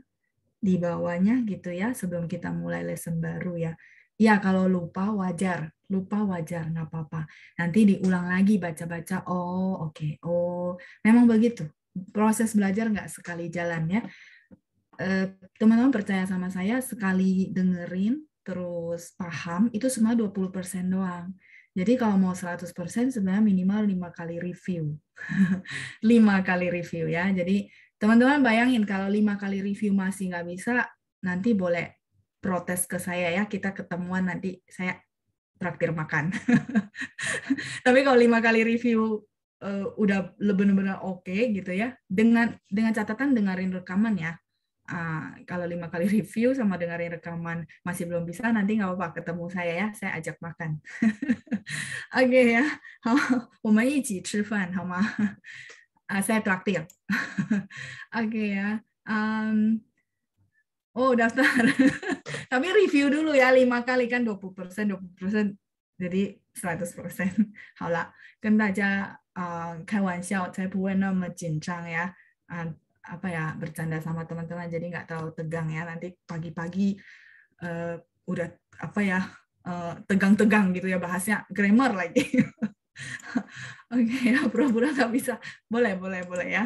di bawahnya gitu ya sebelum kita mulai lesson baru ya. Ya kalau lupa wajar, lupa wajar nggak apa-apa. Nanti diulang lagi baca-baca. Oh oke, okay. oh memang begitu. Proses belajar nggak sekali jalan ya. E, teman-teman percaya sama saya sekali dengerin terus paham itu semua 20% doang. Jadi kalau mau 100% sebenarnya minimal lima kali review. (laughs) lima kali review ya. Jadi teman-teman bayangin kalau lima kali review masih nggak bisa, nanti boleh protes ke saya ya. Kita ketemuan nanti saya traktir makan. (laughs) Tapi kalau lima kali review uh, udah benar-benar oke okay, gitu ya. Dengan dengan catatan dengerin rekaman ya. Ah, kalau lima kali review sama dengerin rekaman masih belum bisa nanti nggak apa-apa ketemu saya ya saya ajak makan (laughs) oke ya, okay, ya sama saya traktir (laughs) oke ya um, oh daftar (laughs) tapi review dulu ya lima kali kan 20 persen 20 persen jadi 100 persen 好了跟大家啊、呃、开玩笑才不会那么紧张呀啊、呃 apa ya bercanda sama teman-teman jadi nggak terlalu tegang ya nanti pagi-pagi uh, udah apa ya eh, tegang-tegang uh, gitu ya bahasnya grammar lagi (laughs) oke okay, ya pura-pura nggak bisa boleh boleh boleh ya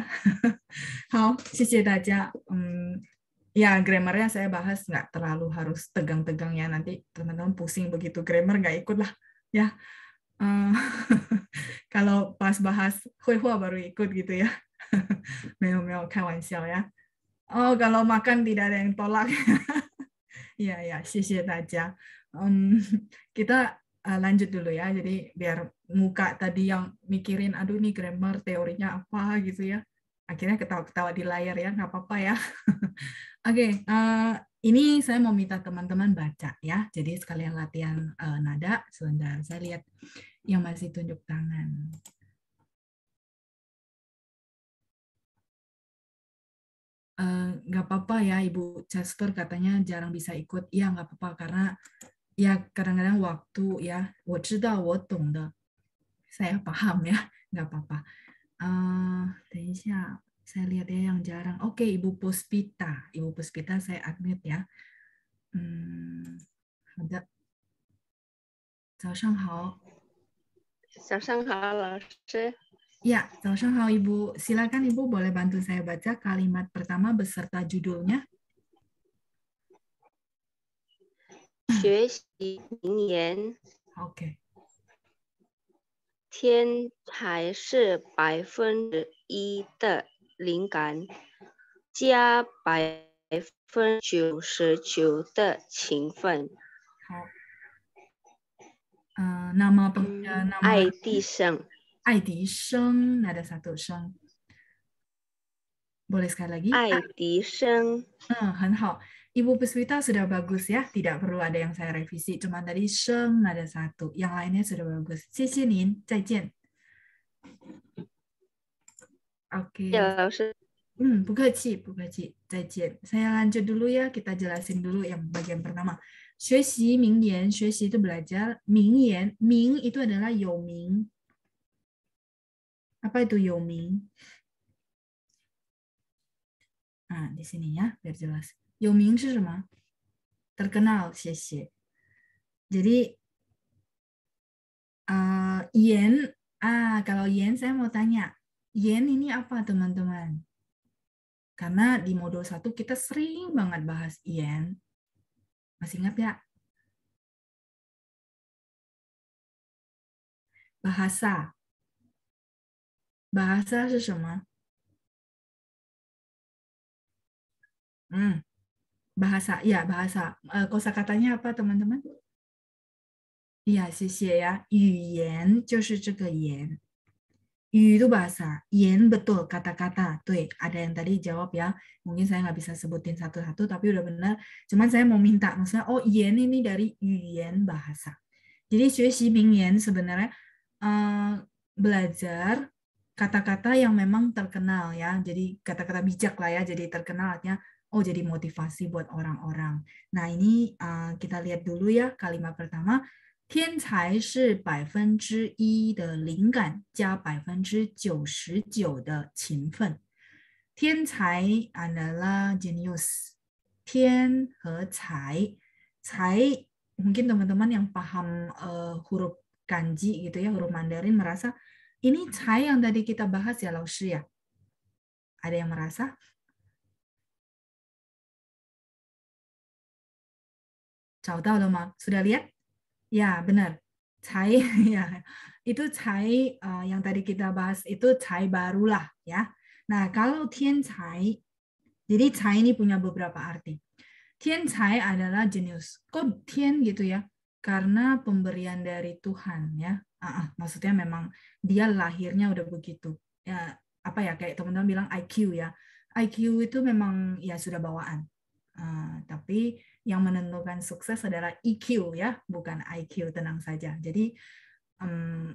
um, (laughs) ya grammarnya saya bahas nggak terlalu harus tegang-tegang ya nanti teman-teman pusing begitu grammar nggak ikut lah ya uh, (laughs) kalau pas bahas hui baru ikut gitu ya (laughs) 没有没有开玩笑呀。Oh kalau makan tidak ada yang tolak. (laughs) Ya, ya, eh, lanjut dulu ya. Jadi biar muka tadi yang mikirin, aduh ini grammar teorinya apa gitu ya. Akhirnya ketawa-ketawa di layar ya, nggak apa-apa ya. (laughs) Oke, okay, uh, eh, ini saya mau minta teman-teman baca ya. Jadi sekalian latihan uh, nada. Sebentar, saya lihat yang masih tunjuk tangan. Eh, nggak uh, apa-apa ya Ibu Chester katanya jarang bisa ikut. Ya nggak apa-apa karena ya kadang-kadang waktu ya. Saya dong Saya paham ya, (laughs) nggak apa-apa. Uh, eh, Tensia, ya, saya lihat ya yang jarang. Oke, okay, Ibu Puspita. Ibu Puspita saya admit ya. Hmm, ada. Ya, sama-sama Ibu. Silakan Ibu boleh bantu saya baca kalimat pertama beserta judulnya. Oke. 学习名言。OK。天才是百分之一的灵感，加百分之九十九的勤奋。好。呃，那么，呃，那么。爱地上。爱迪生 nada satu 生。Boleh sekali lagi? Ah. Ai di sheng. hanhao. Ibu Puswita sudah bagus ya, tidak perlu ada yang saya revisi. Cuma tadi sheng ada satu, yang lainnya sudah bagus. Sisi Nin, zaijian. Oke. Okay. Ya, hmm, buka ci, zaijian. Saya lanjut dulu ya, kita jelasin dulu yang bagian pertama. Xuexi, mingyan, xuexi itu belajar, mingyan, ming itu adalah Yoming, apa itu Yomi? Nah, di sini ya, biar jelas. Yoming itu apa? Terkenal, xie Jadi, uh, yen, ah, kalau yen saya mau tanya, yen ini apa teman-teman? Karena di modul 1 kita sering banget bahas yen. Masih ingat ya? Bahasa bahasa hmm bahasa, ya bahasa. Uh, katanya apa teman-teman? Iya, sisi ya. Yuyen, yen. Yu itu bahasa, yen betul kata-kata. Tuh, ada yang tadi jawab ya. Mungkin saya nggak bisa sebutin satu-satu, tapi udah benar. Cuman saya mau minta, maksudnya, oh yen ini dari yuyen bahasa. Jadi, 学习名言 sebenarnya uh, belajar kata-kata yang memang terkenal ya. Jadi kata-kata bijak lah ya. Jadi terkenal artinya oh jadi motivasi buat orang-orang. Nah ini uh, kita lihat dulu ya kalimat pertama. 天才是百分之一的灵感加百分之九十九的勤奋。天才 adalah mungkin teman-teman yang paham uh, huruf kanji gitu ya huruf Mandarin merasa ini cai yang tadi kita bahas ya, Lao ya. Ada yang merasa? Cao tahu lama. Sudah lihat? Ya, benar. Cai (laughs) ya. Itu cai eh, yang tadi kita bahas itu cai barulah ya. Nah, kalau tian cai, jadi cai ini punya beberapa arti. Tian cai adalah jenius. Kok tian gitu ya? Karena pemberian dari Tuhan ya uh, maksudnya memang dia lahirnya udah begitu ya apa ya kayak teman-teman bilang IQ ya IQ itu memang ya sudah bawaan uh, tapi yang menentukan sukses adalah EQ ya bukan IQ tenang saja jadi um,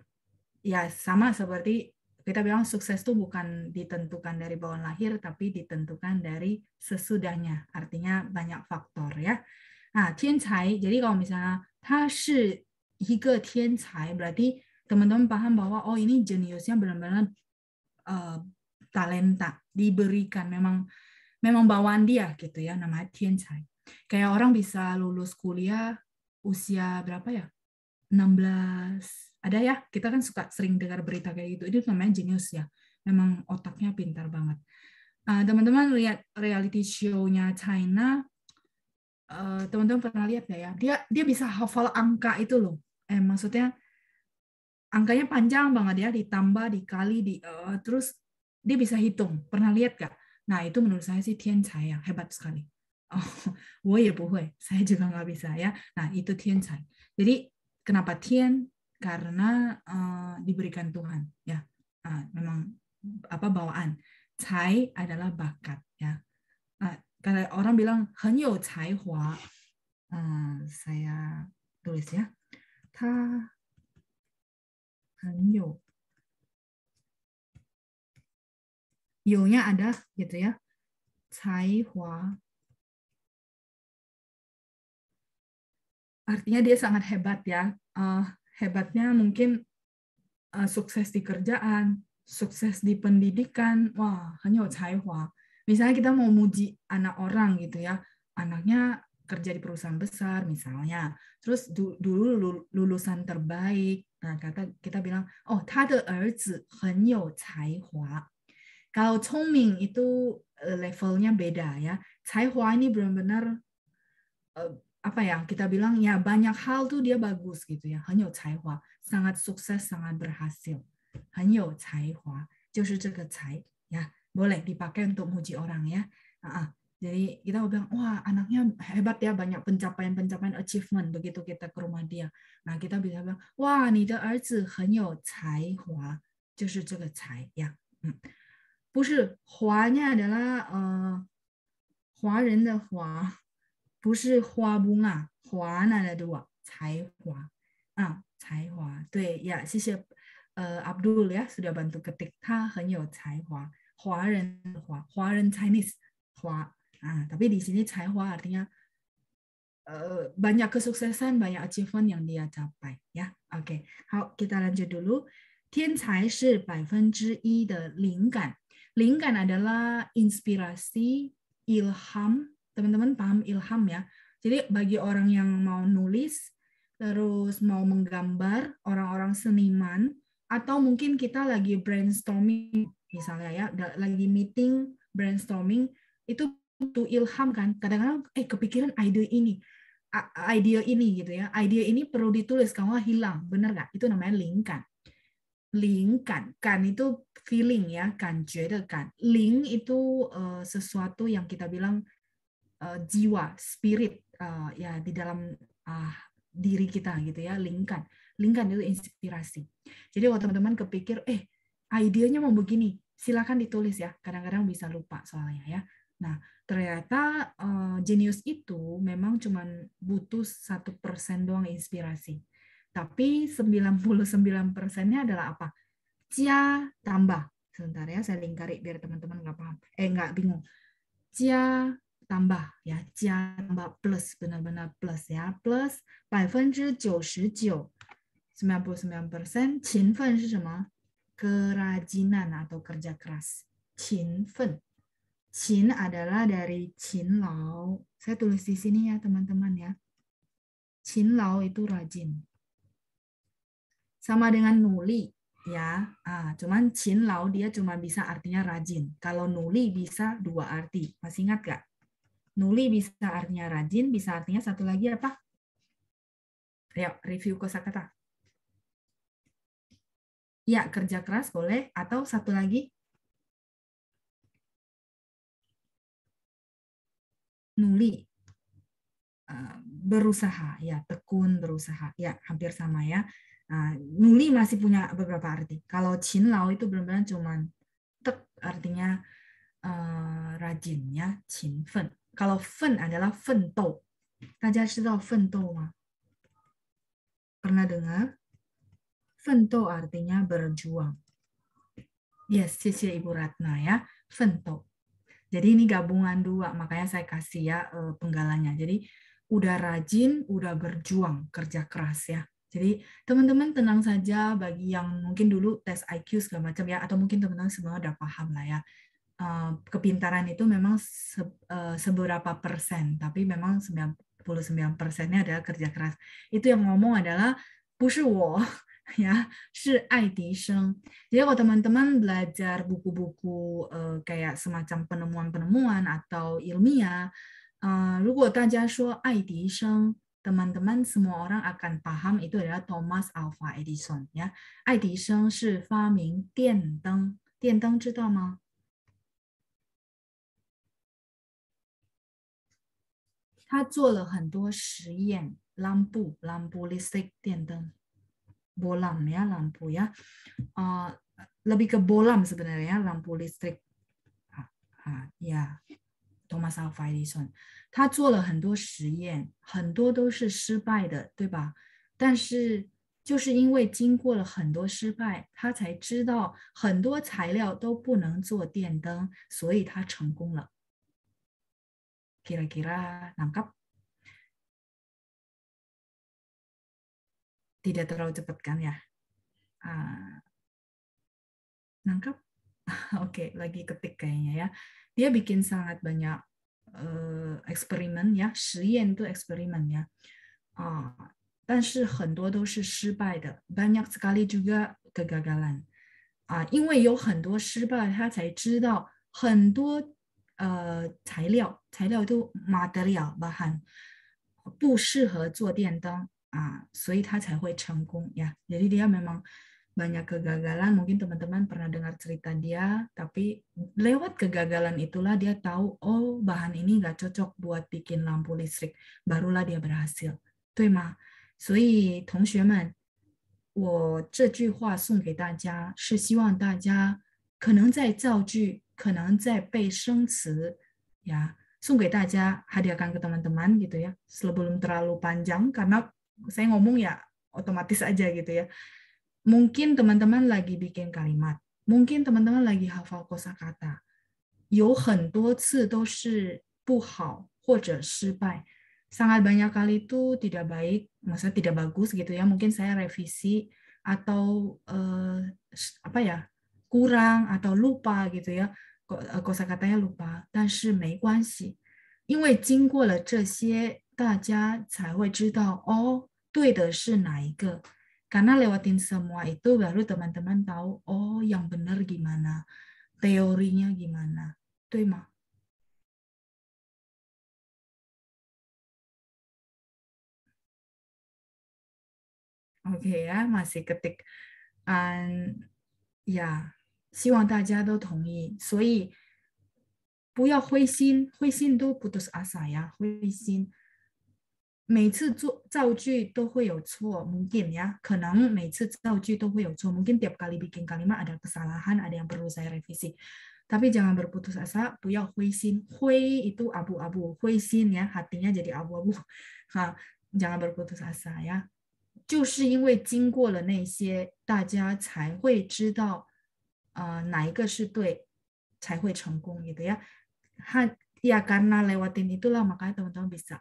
ya sama seperti kita bilang sukses itu bukan ditentukan dari bawaan lahir, tapi ditentukan dari sesudahnya. Artinya banyak faktor ya. Nah, jadi kalau misalnya hingga Tian berarti teman-teman paham bahwa oh ini jeniusnya benar-benar eh, talenta diberikan memang memang bawaan dia gitu ya namanya Tian Kayak orang bisa lulus kuliah usia berapa ya? 16 ada ya kita kan suka sering dengar berita kayak gitu itu namanya jenius ya memang otaknya pintar banget teman eh, teman-teman lihat reality show-nya China eh, teman-teman uh, pernah lihat nggak ya dia dia bisa hafal angka itu loh eh maksudnya angkanya panjang banget ya ditambah dikali di uh, terus dia bisa hitung pernah lihat gak nah itu menurut saya sih tian cai hebat sekali (laughs) oh wo ya saya juga nggak bisa ya nah itu tian cai jadi kenapa tian karena uh, diberikan Tuhan ya uh, memang apa bawaan cai adalah bakat ya uh, kalau orang bilang hanyo cai hua uh, saya tulis ya 他很有有 -nya ada gitu ya. Caihua. Artinya dia sangat hebat ya. Uh, hebatnya mungkin uh, sukses di kerjaan, sukses di pendidikan. Wah, hanya caihua. Misalnya kita mau muji anak orang gitu ya. Anaknya kerja di perusahaan besar misalnya. Terus dulu lulusan terbaik. Nah, kata kita bilang, oh, caihua Kalau Chongming itu levelnya beda ya. Caihua ini benar-benar eh, apa ya kita bilang ya banyak hal tuh dia bagus gitu ya. Hanyo Caihua sangat sukses, sangat berhasil. Hanyo Caihua, 就是这个才 ya boleh dipakai untuk muji orang ya. Jadi kita bilang, wah anaknya hebat ya, banyak pencapaian-pencapaian achievement begitu kita ke rumah dia. Nah kita bisa bilang, wah ni de er zi hen you cai hua, justru juga cai ya. Hmm. 不是华呢 adalah uh, 华人的华，不是花木啊，华呢来的我才华啊，才华对呀，谢谢呃 Abdul ya sudah bantu ketik，他很有才华，华人的华，华人 Chinese 华。Nah, tapi di sini Caihua artinya eh, banyak kesuksesan, banyak achievement yang dia capai. Ya, oke. Okay. kita lanjut dulu. 天才是百分之一的灵感。灵感 adalah inspirasi, ilham. Teman-teman paham ilham ya? Jadi bagi orang yang mau nulis, terus mau menggambar, orang-orang seniman, atau mungkin kita lagi brainstorming misalnya ya, lagi meeting brainstorming, itu butuh ilham kan kadang-kadang eh kepikiran ide ini ide ini gitu ya ide ini perlu ditulis kalau hilang bener nggak itu namanya lingkan lingkan kan itu feeling ya kan jadi kan ling itu uh, sesuatu yang kita bilang uh, jiwa spirit uh, ya di dalam uh, diri kita gitu ya lingkan lingkan itu inspirasi jadi waktu teman-teman kepikir eh idenya mau begini silakan ditulis ya kadang-kadang bisa lupa soalnya ya Nah, ternyata eh, jenius uh, itu memang cuma butuh satu persen doang inspirasi. Tapi 99 persennya adalah apa? Cia tambah. Sebentar ya, saya lingkari biar teman-teman nggak paham. Eh, nggak bingung. Cia tambah ya, cia tambah plus, benar-benar plus ya. Plus 99%. 99 persen, kerajinan atau kerja keras. 勤奋 Qin adalah dari Qin Lao. Saya tulis di sini ya teman-teman ya. Qin Lao itu rajin. Sama dengan nuli ya. Ah, cuman Qin Lao dia cuma bisa artinya rajin. Kalau nuli bisa dua arti. Masih ingat gak? Nuli bisa artinya rajin, bisa artinya satu lagi apa? Ayo, ya, review kosakata. Ya, kerja keras boleh atau satu lagi nuli eh, berusaha ya tekun berusaha ya hampir sama ya eh, nuli masih punya beberapa arti kalau lao itu benar-benar cuman tek artinya uh, rajin ya fen kalau fen adalah fen tou kalian tahu fen tou ma pernah dengar fen tou artinya berjuang yes sisi ibu Ratna ya fen tou jadi ini gabungan dua, makanya saya kasih ya eh, penggalannya. Jadi udah rajin, udah berjuang, kerja keras ya. Jadi teman-teman tenang saja bagi yang mungkin dulu tes IQ segala macam ya, atau mungkin teman-teman semua udah paham lah ya. Eh, kepintaran itu memang se, eh, seberapa persen, tapi memang 99 persennya adalah kerja keras. Itu yang ngomong adalah 不是我 ya si ID Sheng. Jadi kalau teman-teman belajar buku-buku uh, kayak semacam penemuan-penemuan atau ilmiah, uh, 如果大家说爱迪生 teman-teman semua orang akan paham itu adalah Thomas Alva Edison ya. 爱迪生是发明电灯，电灯知道吗？他做了很多实验，lampu lampu listrik bolam ya lampu ya uh, lebih ke bolam sebenarnya ya, lampu listrik ah, ah, ya Thomas Alva Edison kira nangkap? tidak terlalu cepat kan ya uh, ah, nangkap (laughs) oke okay, lagi ketik kayaknya ya dia bikin sangat banyak uh, eksperimen ya 实验 itu eksperimen ya uh, banyak sekali juga kegagalan 啊、uh, ah, 因为有很多失败他才知道很多呃材料材料都 material bahan 不适合做电灯 ya, jadi dia memang banyak kegagalan mungkin teman-teman pernah dengar cerita dia tapi lewat kegagalan itulah dia tahu oh bahan ini nggak cocok buat bikin lampu listrik barulah dia berhasil 对吗所以同学们我这句话送给大家是希望大家可能在造句可能在背生词呀送给大家 hadiahkan ke teman-teman gitu ya sebelum terlalu panjang karena saya ngomong ya otomatis aja gitu ya. Mungkin teman-teman lagi bikin kalimat, mungkin teman-teman lagi hafal kosakata. Sangat banyak kali itu tidak baik, maksudnya tidak bagus gitu ya. Mungkin saya revisi atau uh, apa ya kurang atau lupa gitu ya. Eh, kosa lupa, kosakatanya lupa，但是没关系，因为经过了这些，大家才会知道哦，对的是哪一个. Karena lewatin semua itu baru teman-teman tahu, oh yang benar gimana, teorinya gimana. Itu putus ya, asa 呀、啊，马西格迪，嗯呀，希望大家都同意，所以不要灰心，灰心都不都是阿萨呀，灰心每次做造句都会有错 mungkin tiap kali bikin kalimat ada kesalahan ada yang perlu saya revisi tapi jangan berputus asa buya itu abu-abu ya hatinya jadi abu-abu jangan berputus asa ya 就是因为经过了那些，大家才会知道，呃，哪一个是对，才会成功。gitu ya. ya karena lewatin itulah makanya teman-teman bisa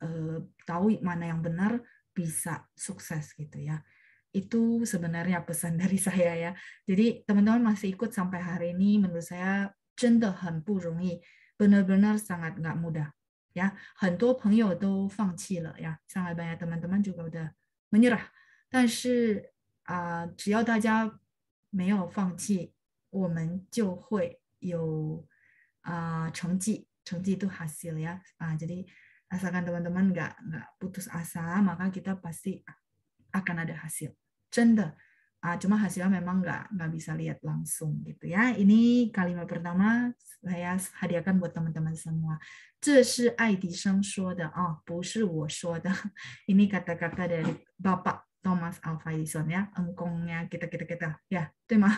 Eh, tahu mana yang benar bisa sukses gitu ya. Itu sebenarnya pesan (laughs) dari saya ya. Jadi teman-teman masih ikut sampai hari ini menurut saya purungi benar-benar sangat nggak mudah. Ya. ya, Sangat banyak teman-teman juga udah menyerah. jika tidak Tapi 但是啊、呃，只要大家没有放弃，我们就会有啊、呃、成绩，成绩都 hasil ya. 啊，jadi asalkan teman-teman nggak nggak putus asa maka kita pasti akan ada hasil cende uh, cuma hasilnya memang nggak nggak bisa lihat langsung gitu ya ini kalimat pertama saya hadiahkan buat teman-teman semua ah, (laughs) Ini kata kata-kata dari Bapak Thomas Alva Edison ya, engkongnya kita kita kita ya, terima.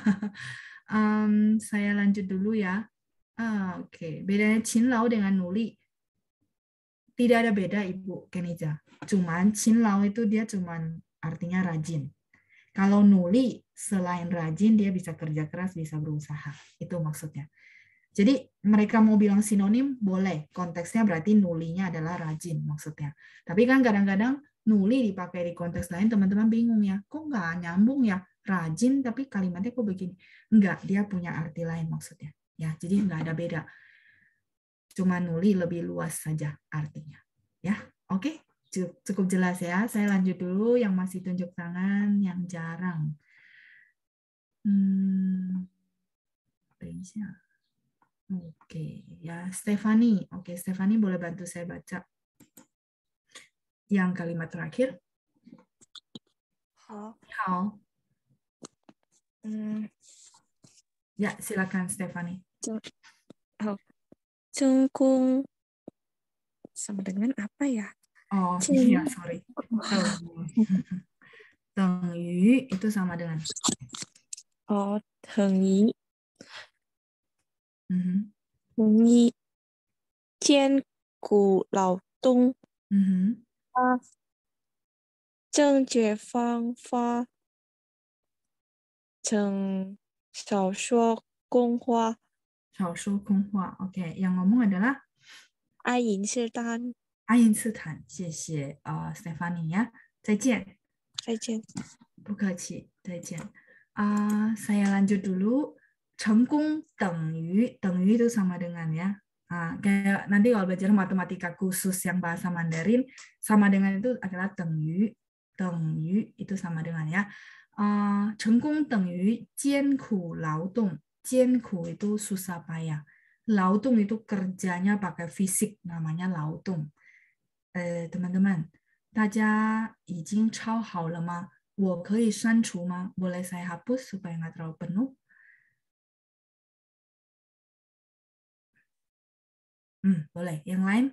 um, (laughs) saya lanjut dulu ya. Uh, Oke, okay. bedanya cinlau dengan nuli tidak ada beda Ibu Kenija. Cuman Cinlao itu dia cuman artinya rajin. Kalau Nuli selain rajin dia bisa kerja keras, bisa berusaha. Itu maksudnya. Jadi mereka mau bilang sinonim boleh, konteksnya berarti nulinya adalah rajin maksudnya. Tapi kan kadang-kadang nuli dipakai di konteks lain teman-teman bingung ya, kok nggak nyambung ya rajin tapi kalimatnya kok begini? Enggak, dia punya arti lain maksudnya. Ya, jadi nggak ada beda cuma nuli lebih luas saja artinya. Ya, oke, okay? cukup jelas ya. Saya lanjut dulu yang masih tunjuk tangan, yang jarang. Hmm, Oke, okay, ya Stefani. Oke, okay, Stefani boleh bantu saya baca yang kalimat terakhir. Halo. Halo. Hmm. Ya, silakan Stefani. Oh. Jungkook sama dengan apa ya? Oh Jung. iya sorry. Teng (laughs) Yu itu sama dengan. Oh Teng Yu. Mm -hmm. Teng Yu. Jian Gu Lao Dong. Mm -hmm. À, Zheng Jue Fang Fa. Zheng Xiao Shuo Gong Hua. yang ngomong adalah lanjut dulu。Cengkung itu sama dengan ya. nanti kalau belajar matematika khusus yang bahasa Mandarin sama dengan itu adalah tengyu tengyu itu sama dengan ya. Uh, 成功等于艰苦劳动 Jianku itu susah payah. Lautung itu kerjanya pakai fisik, namanya lautung. Eh, teman-teman, Taja ijing chao hao lema. Wo kei shan chu ma? Boleh saya hapus supaya nggak terlalu penuh? Hmm, boleh. Yang lain?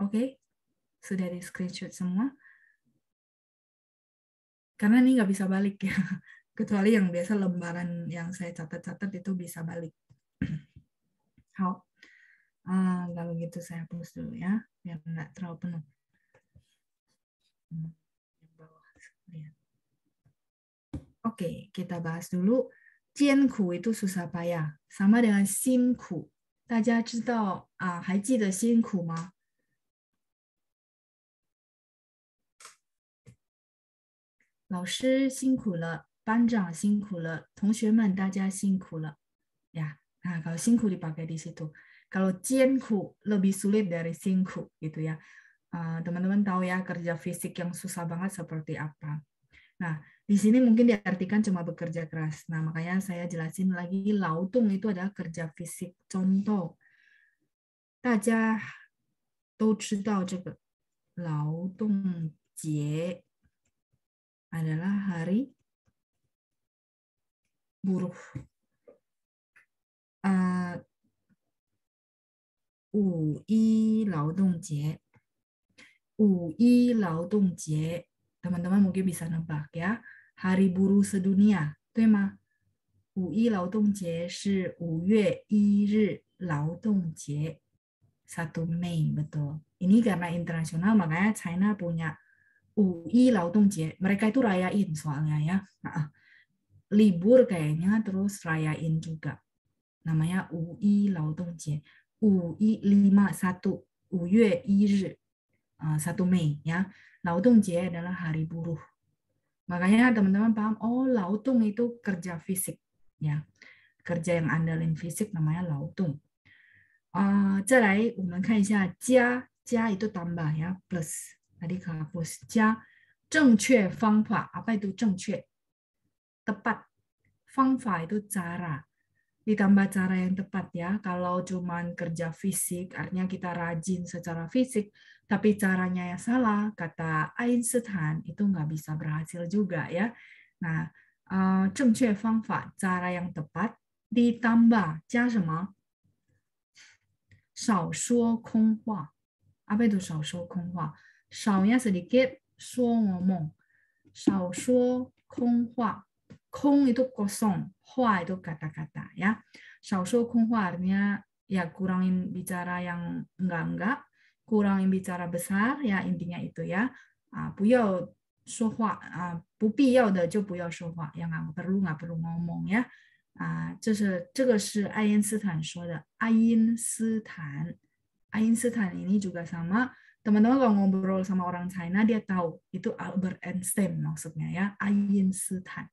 Oke. Okay. Sudah di screenshot semua. Karena ini nggak bisa balik ya. (laughs) kecuali yang biasa lembaran yang saya catat-catat itu bisa balik. (clears throat) How? Uh, ah, lalu gitu saya hapus dulu ya, biar nggak terlalu penuh. Hmm, Oke, okay, kita bahas dulu. Jianku itu susah payah, sama dengan sinku. 大家知道啊，还记得辛苦吗？老师辛苦了。班长辛苦了, kalau singku dipakai di situ. Kalau cienku lebih sulit dari singku gitu ya. Teman-teman uh, tahu ya kerja fisik yang susah banget seperti apa. Nah, di sini mungkin diartikan cuma bekerja keras. Nah, makanya saya jelasin lagi lautung itu adalah kerja fisik. Contoh, daja 都知道这个劳动节 adalah hari buruh. Uh, 五一劳动节，五一劳动节 teman-teman teman mungkin bisa nebak ya. Hari Buruh Sedunia, Satu Mei betul. Ini karena internasional makanya China punya mereka itu rayain soalnya ya. Nah, libur kayaknya terus rayain juga. Namanya UI Laodong Jie. UI lima satu Uyue ah, satu Mei ya. Laodong Jie adalah hari buruh. Makanya teman-teman paham oh laudung itu kerja fisik ya. Kerja yang andalin fisik namanya laudung. Uh, ah, Jia itu tambah ya plus tadi kehapus 家正确方法 apa itu jengcue? tepat. Fangfa itu cara. Ditambah cara yang tepat ya. Kalau cuman kerja fisik, artinya kita rajin secara fisik, tapi caranya yang salah, kata Einstein, itu nggak bisa berhasil juga ya. Nah, eh, cengce fangfa, cara yang tepat, ditambah, jia sama? shuo kong hua. Apa itu shao shuo kong hua? Shao nya sedikit, shuo ngomong. Shao shuo kong hua. Kong itu kosong, hua itu kata-kata ya. Shaosho kong hua artinya ya kurangin bicara yang enggak-enggak, kurangin bicara besar ya intinya itu ya. Uh, puyau sohua, uh, pupi yao de jo shou hua, yang nggak perlu nggak perlu ngomong ya. Einstein. Einstein ini juga sama teman-teman kalau ngobrol sama orang China dia tahu itu Albert Einstein maksudnya ya Einstein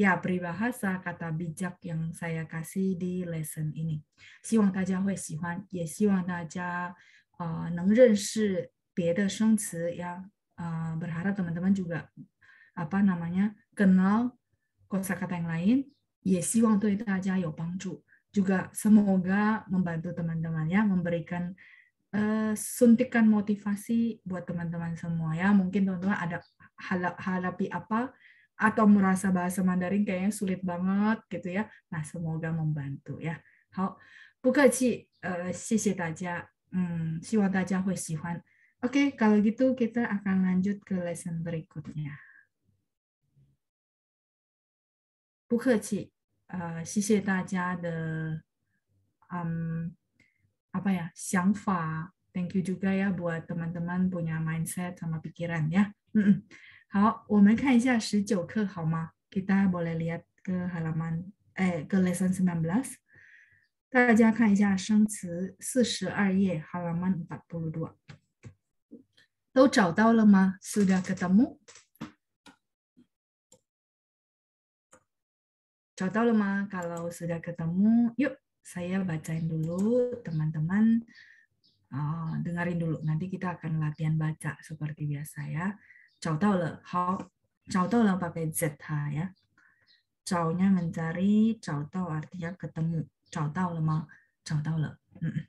Ya, peribahasa kata bijak yang saya kasih di lesson ini. Siwang siwang neng ya berharap teman-teman juga apa namanya kenal kosakata yang lain. Ya, juga semoga membantu teman-teman ya memberikan suntikan motivasi buat teman-teman semua ya. Mungkin teman-teman ada hal-hal apa atau merasa bahasa Mandarin kayaknya sulit banget gitu ya. Nah, semoga membantu ya. 好，不客气，呃，谢谢大家，嗯，希望大家会喜欢。Oke, eh, hmm, Oke kalau gitu kita akan lanjut ke lesson berikutnya. Bu Keci, uh, apa ya, Thank you juga ya buat teman-teman punya mindset sama pikiran ya. Mm -mm. 好，我们看一下十九课好吗？Kita boleh lihat ke halaman eh, ke lesson sembilan belas。大家看一下生词四十二页，halaman empat puluh dua。都找到了吗？Sudah ketemu？找到了吗？Kalau sudah ketemu, yuk saya bacain dulu teman-teman. Uh, dengarin dulu. Nanti kita akan latihan baca seperti biasa ya. 找到了，好，找到了，宝贝泽塔呀，找呀，们家找到啊，第二个的找到了吗？找到了，嗯，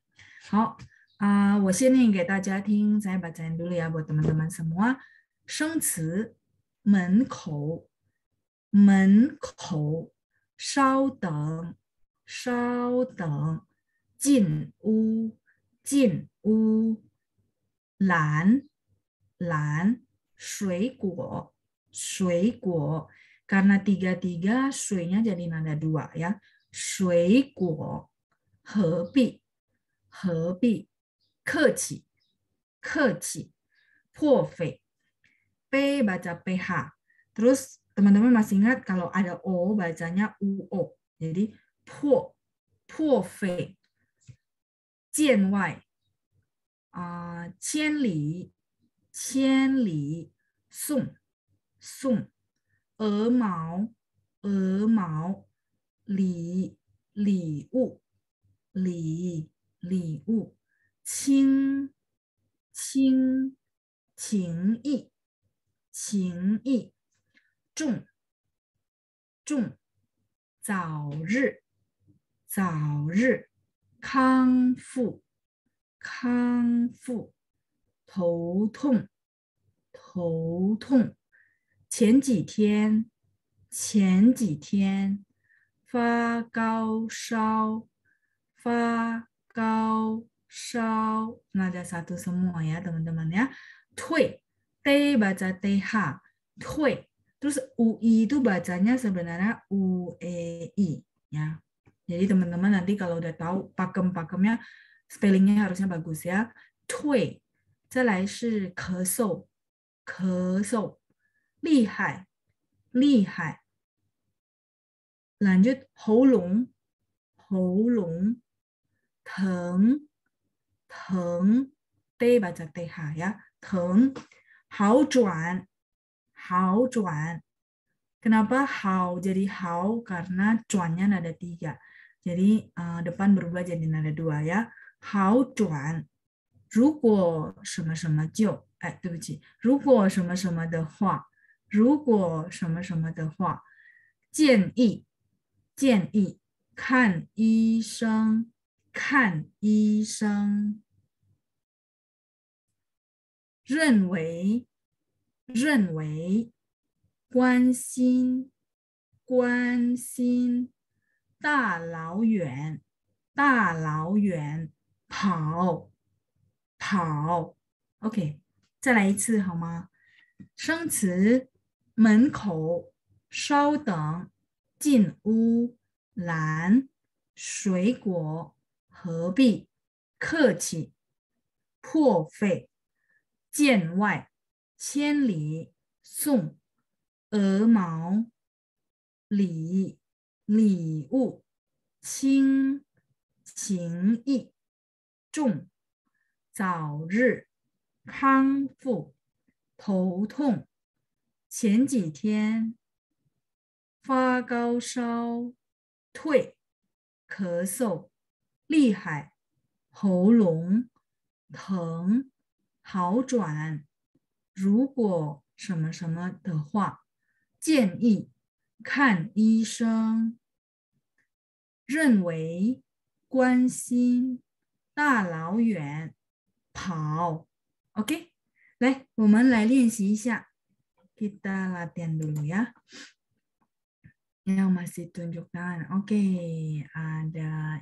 好啊，我先念给大家听，再把在屋里啊，我的门的门什么啊？生词，门口，门口，稍等，稍等，进屋，进屋，蓝，蓝。karena tiga tiga suenya jadi nada dua ya sui guo hebi hebi keci keci pofe p baca ph terus teman-teman masih ingat kalau ada o bacanya uo jadi po pofe jian wai uh, 千里送送鹅毛，鹅毛礼礼物，礼礼物，轻轻情谊，情谊重重，早日早日康复，康复。头痛，头痛。前几天，前几天发高烧，发高烧。Nada teman-teman ui itu bacanya sebenarnya uei ya. Jadi teman-teman nanti kalau udah tahu pakem-pakemnya spellingnya harusnya bagus ya. Tui, 再来是咳嗽，咳嗽厉害，厉害。然后喉咙，喉咙疼，疼。对吧？就对哈呀，疼。好转，好转。那把好，这里好，因为转音是二声，所以前面变声是二声，好转。如果什么什么就哎，对不起。如果什么什么的话，如果什么什么的话，建议建议看医生，看医生。认为认为关心关心大老远大老远跑。好，OK，再来一次好吗？生词：门口，稍等，进屋，蓝，水果，何必，客气，破费，见外，千里，送，鹅毛，礼，礼物，轻，情谊，重。早日康复。头痛，前几天发高烧，退，咳嗽厉害，喉咙疼，好转。如果什么什么的话，建议看医生。认为关心，大老远。跑，OK？来，我们来练习一下。Kita latihan dulu ya. Yang masih tunjukkan, oke, ada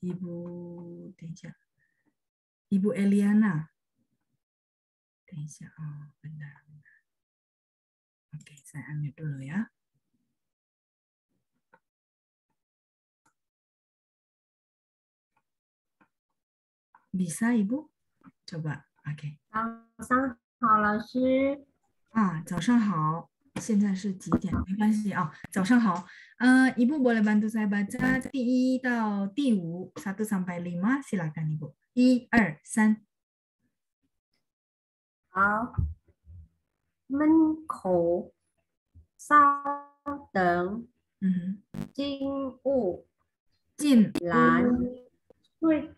Ibu, Tenja. Ibu Eliana. Tenja, oh benar. benar. Oke, okay, saya ambil dulu ya. 比赛，一步，走吧。o k 早上好，老师。啊，早上好。现在是几点？没关系啊，早上好。呃，一步我来都助我读第一到第五，一到五，百里马西到干一步，一二三。好，门口稍等。嗯，一到进来，对，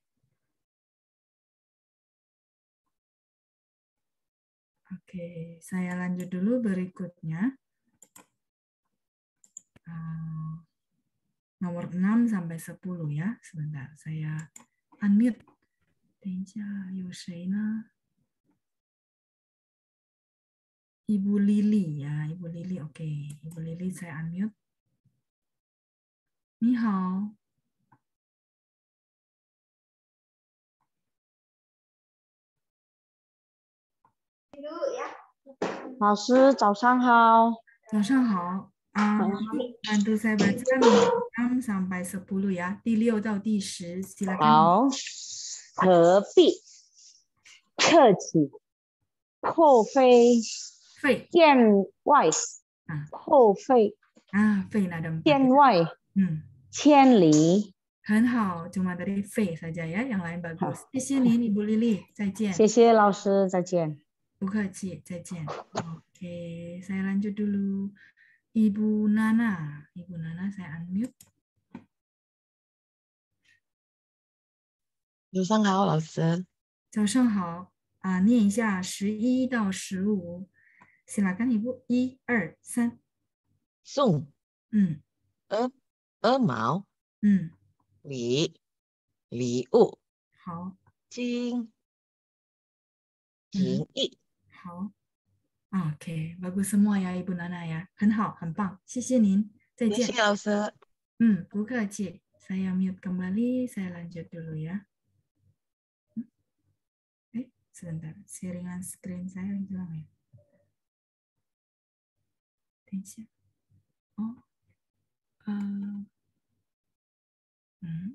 Oke, saya lanjut dulu berikutnya. Ah, nomor 6 sampai 10 ya. Sebentar, saya unmute. Ibu Lili ya, Ibu Lili. Oke, Ibu Lili saya unmute. 你好。老师，早上好。早上好。啊。上十步呀，第六到第十，起来好。何必？客气。破费。费。见外。破费。啊，费了的。见外。嗯。千里。很好，就马得费，大家呀，其他不。好。谢谢你李丽丽。再见。谢谢老师，再见。不客气，再见。OK，我继续读。Ibu Nana，Ibu Nana，saya unmute。早上好，老师。早上好，啊，念一下十一到十五。行了，跟你读，一二三。送。嗯。鹅，鹅毛。嗯。礼，礼物。好。金，金玉。好，OK，bagus semua ya Ibu Nana ya，很好，很棒，谢谢您，再见。谢谢老师。嗯，不客气。Saya mute kembali, saya lanjut dulu ya. Eh, sebentar, sharingan screen saya hilang ya. Tensi. Oh, uh, hmm.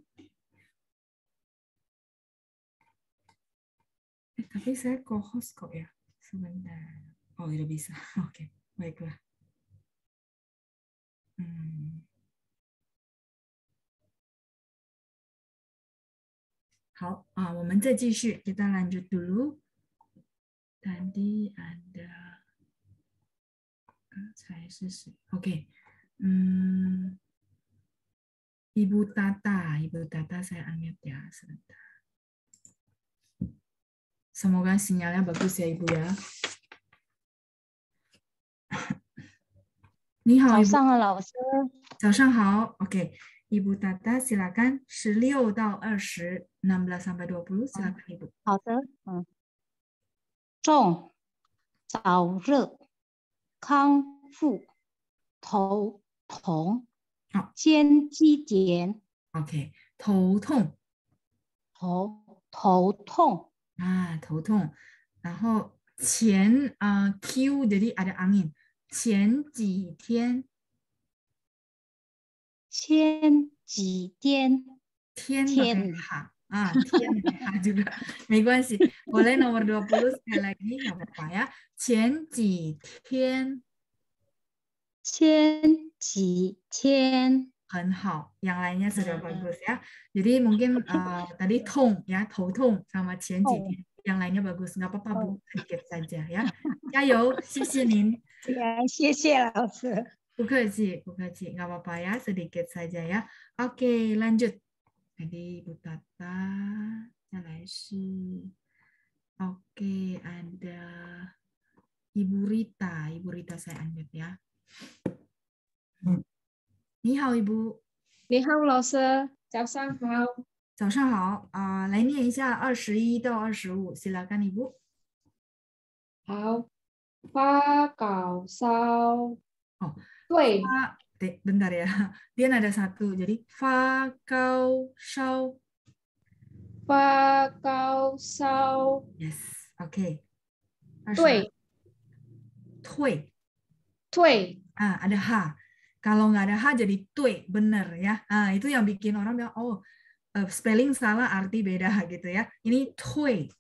Eh, tapi saya co-host kok ya sebentar oh udah bisa (laughs) oke okay. baiklah hmm. Hal, ah, uh, 我们再继续，kita lanjut dulu. Tadi ada, uh, hmm. ibu Tata, Ibu Tata saya unmute ya sebentar. semoga sinyalnya bagus ya ibu ya。hao. 你好，早上好老师。早上好，OK，Ibu Tata，silakan 16到20，16 sampai 20，silakan ibu。好的，嗯。中，燥热，康复，头痛，肩肌腱。OK，头痛，头头痛。啊头痛，然后前啊、uh, Q dari ada angin，前几天，前几天，天天哈啊天哈 juga，没关系，boleh (laughs) nomor 20 sekali lagi nggak apa-apa ya，前几天，前几天。很好, yang lainnya sudah bagus ya. Jadi mungkin uh, tadi tong ya, tou tong sama qian ji dian, yang lainnya bagus. Nggak apa-apa Bu, sedikit saja ya. Jayo, sisi nin. Ya, Nggak apa-apa ya, sedikit saja ya. Oke, lanjut. Tadi Bu Tata, yang lain Oke, ada Ibu Rita. Ibu Rita saya anjut ya. Hmm. 你好，雨布。你好，老师。早上好。早上好啊，来念一下二十一到二十五，先来干你布。好。发高烧。哦，对。对，等一下呀，这边有一个，所以发高烧。发高烧。Yes. Okay. 对。退。退。啊，有哈。Kalau nggak ada H jadi tue, bener ya. Nah, itu yang bikin orang bilang, oh eh, spelling salah arti beda (laughs) gitu ya. Ini tue.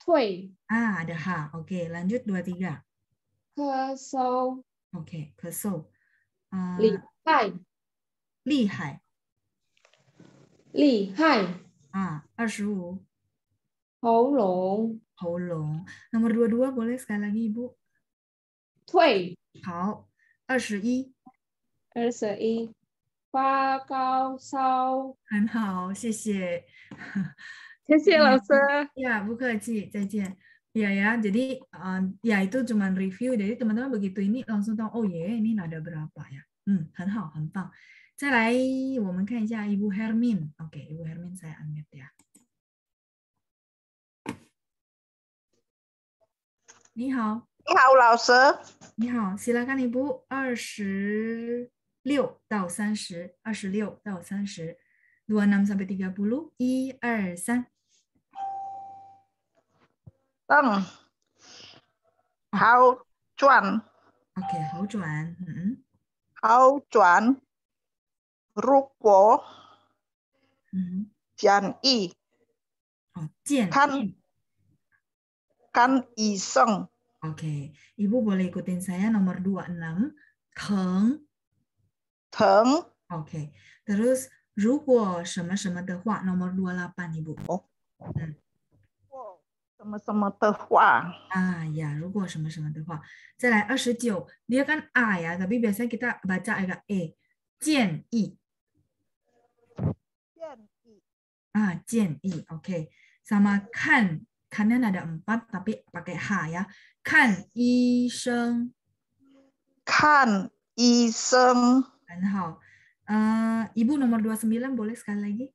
Tue. Ah, ada H. Oke, okay, lanjut dua tiga. keso Oke, okay, keso. Uh, lihai. Lihai. Lihai. Ah, 25. Ah, Hou long. Hou long. Nomor dua-dua boleh sekali lagi, Ibu? 21. 二十一，发高烧。很好，谢谢，谢谢老师。Ya, (laughs) (laughs) bu Kaji, zajian. Ya ya, jadi um, uh, ya itu cuma review. Jadi teman-teman begitu ini langsung tahu oh ya yeah, ini ada berapa ya. Hmm, 很好，很棒。再来，我们看一下 Ibu Hermin。OK, Ibu Hermin saya unmute ya. Silakan Ibu 二十六到三十，二十六到三十，dua enam sampai tiga iseng. Oke, ibu boleh ikutin saya nomor dua enam. Teng, 疼。OK. Terus 如果什么什么的话，nomor dua delapan ibu. Oh. Hmm. 什么什么的话啊呀，如果什么什么的话，再来二十九，dia kan a tapi biasanya kita baca agak e. 建议，建议啊，建议，OK. Sama kan, kanan ada empat tapi pakai h ya. And how? Uh, eh, Ibu nomor 29 boleh sekali lagi?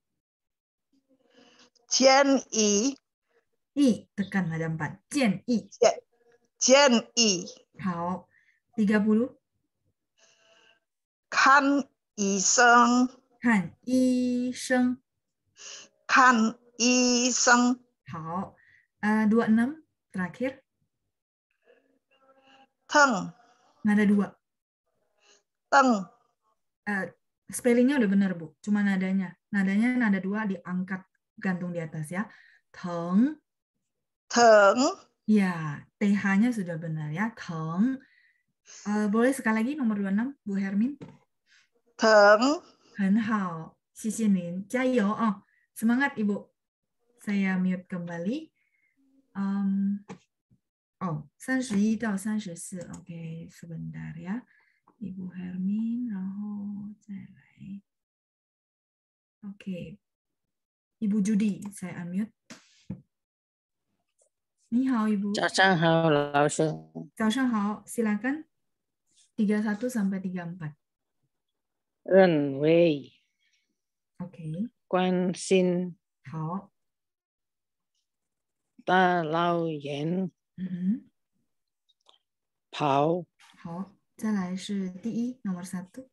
Jian I. I tekan ada empat. Jian I. Jian I. How? 30. Kan I seng. Kan I seng. Kan I seng. How? Uh, 26 terakhir. Teng. Nada dua. Teng. Eh, spellingnya udah bener bu, cuma nadanya. Nadanya nada dua diangkat gantung di atas ya. Teng. Teng. Ya, TH-nya sudah benar ya. Teng. Uh, boleh sekali lagi nomor 26, Bu Hermin. Teng. Hen si Sinin cayo Oh, semangat Ibu. Saya mute kembali. Um, oh, 31到 34. Oke, okay, sebentar ya. Ibu Hermin, 一部 Oke, okay. Ibu Judi, saya sih. Ni hao, Ibu. hao, hao, silakan. 31 sampai 34. Ren Wei. Oke. Okay. Quan Xin. Hao. Ta Lao Yan. Mm -hmm. Pao. Hao. 再来是第一 nomor satu。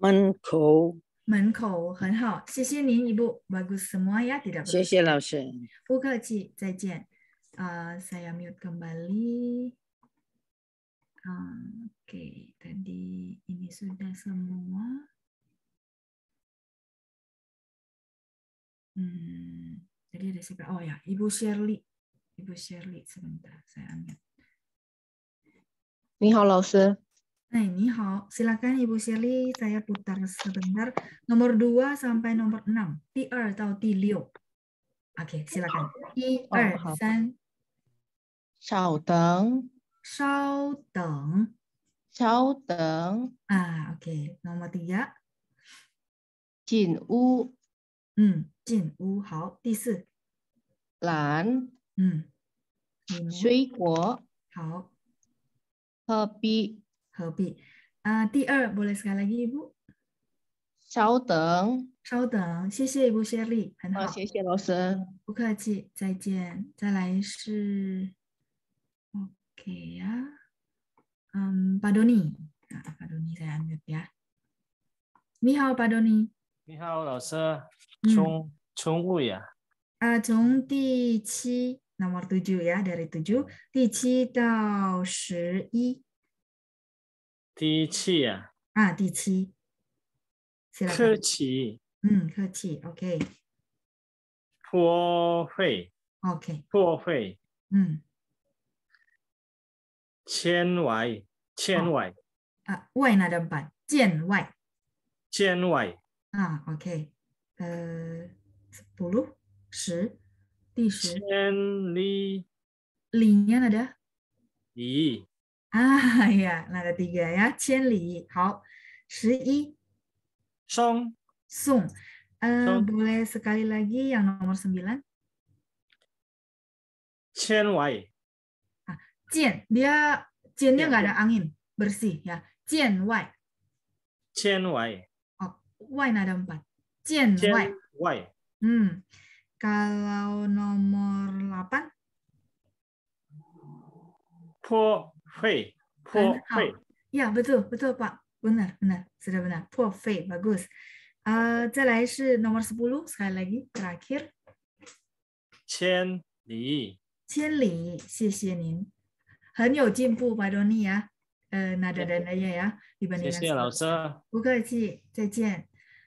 门口。门口很好，谢谢您，一路 bagus semua ya tidak。谢谢老师。不客气，再见。Uh, saya mute kembali. Oke, okay. tadi ini sudah semua. Hmm. Jadi ada siapa? Oh ya, Ibu Shirley. Ibu Shirley sebentar, saya ambil. Ni hao, Nah, ini hao. Silakan Ibu Shirley, saya putar sebentar. Nomor 2 sampai nomor 6. t atau T liu. Oke, okay, silakan. t Shao oh, Deng. Shao Deng. Shao Deng. Ah, Okay. Nomor 3. Jin Wu. 嗯，进屋好。第四，蓝。嗯，水果。好，何必？何必？啊，第二，不累，再来一步。稍等，稍等，谢谢，吴谢利，很好，谢谢老师。不客气，再见，再来是 OK 呀，嗯，巴多尼，啊，巴多尼在安吉呀，你好，巴多尼。你好，老师。从从五呀，啊，从第七，n u m b e 呀，dari h 第七到十一，第七呀，啊，第七，客气，嗯，客气，OK，破费，OK，破费，嗯，千外，千外，啊，外怎么办？见外，见外，啊，OK。呃，不如十，第十。千里。Li-nya eh, nada? Li. Ah (laughs) ya, nada tiga ya. Qian li. Hao. Shi yi. Song. Sung. Uh, eh, Song. Boleh sekali lagi yang nomor sembilan? Qian wai. Ah, jian. Dia, jiannya nggak ada ya. angin. Bersih ya. Jian wai. Qian wai. Oh, wai nada empat. Jen Y. Y. Hmm. Kalau nomor 8? Po Hui. Po Ya, betul, betul Pak. Benar, benar. Sudah benar. Po bagus. Uh, nomor 10, sekali lagi, terakhir. Chen Li. Chen Li, 谢谢您。很有进步，Pak Doni ya. Uh, nada dananya ya dibandingkan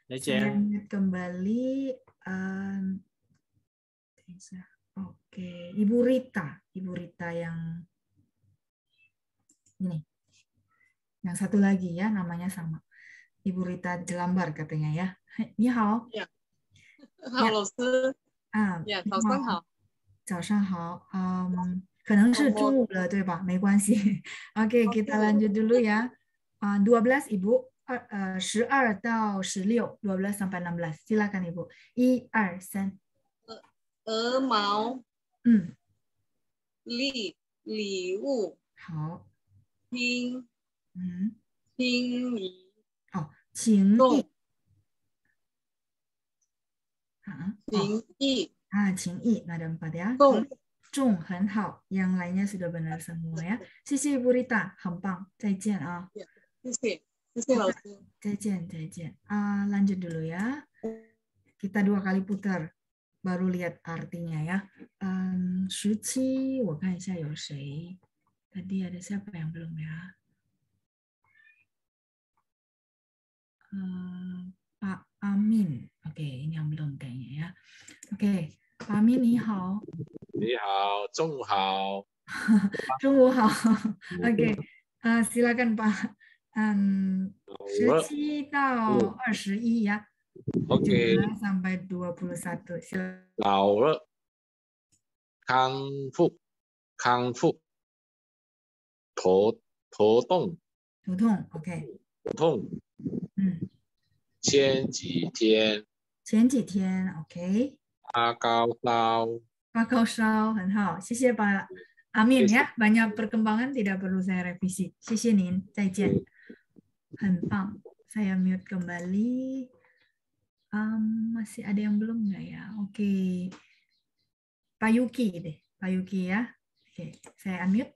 ingat ya, kembali. Um, Oke, Ibu Rita, Ibu Rita yang ini, yang satu lagi ya namanya sama. Ibu Rita Jelambar katanya ya. Ni hao. Ya. ya. Halo, ah, ya. Ehm, ya (laughs) kita lanjut dulu ya. Uh, ah, 12 Ibu. 二呃，十二到十六，十二、三百、十六，听啦，卡尼布，一二三，鹅毛，嗯，礼礼物，好，听，嗯，听你哦，情谊，啊，情谊啊，情谊，那咱们把的啊，重重很好，yang lainnya sudah benar semua ya，sisi burita, kampang, cajian al，sisi Jajan, jajan. Uh, lanjut dulu ya. Kita dua kali putar, baru lihat artinya ya. Um, Suci, saya Yosei. Tadi ada siapa yang belum ya? Uh, Pak Amin. Oke, okay, ini yang belum kayaknya ya. Oke, okay. Pak Amin, ni hao. Ni hao, zhong (laughs) hao. Oke, eh, silakan Pak. 嗯，十七到二十一呀，OK，三百多菩萨的，老了，康复，康复，头头痛，头痛，OK，头痛，嗯，前几天，前几天，OK，发高烧，发高烧很好，谢谢阿阿敏呀，banyak perkembangan tidak perlu saya revisi，谢谢您，再见。Hentang. Saya mute kembali. Um, masih ada yang belum nggak ya? Oke, okay. Pak Yuki deh, Pak Yuki ya. Oke, okay. saya unmute.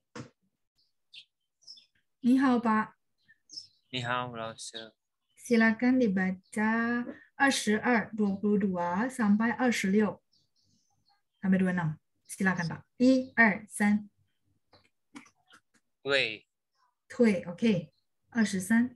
Ni hao, Pak. Ni hao, Laosu. Silakan dibaca 22, 22 sampai 26. Sampai 26. Silakan, Pak. 1, 2, 3. 23.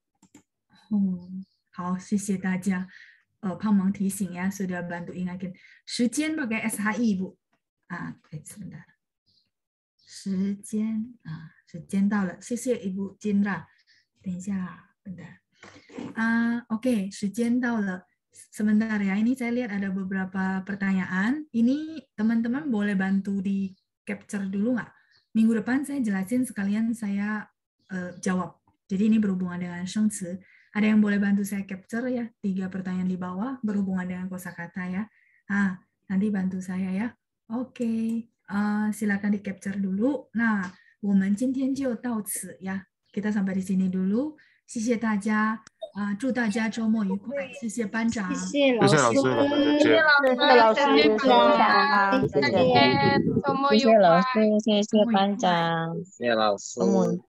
ya sudah bantu ingatkan. Shijian pakai SHI bu. Ah, sebentar. Shijian, ah, shijian tahu lah. kasih ibu Jinra. Tunggu sebentar. Ah, oke, okay, shijian tahu lah. Sebentar ya, ini saya lihat ada beberapa pertanyaan. Ini teman-teman boleh bantu di capture dulu nggak? Minggu depan saya jelasin sekalian saya uh, eh, jawab. Jadi ini berhubungan dengan shengzi. Ada yang boleh bantu saya capture ya? Tiga pertanyaan di bawah berhubungan dengan kosakata ya. Ah, nanti bantu saya ya. Oke, okay. uh, silakan di capture dulu. Nah, woman jintian jiu dao ci ya. Kita sampai di sini dulu. kasih.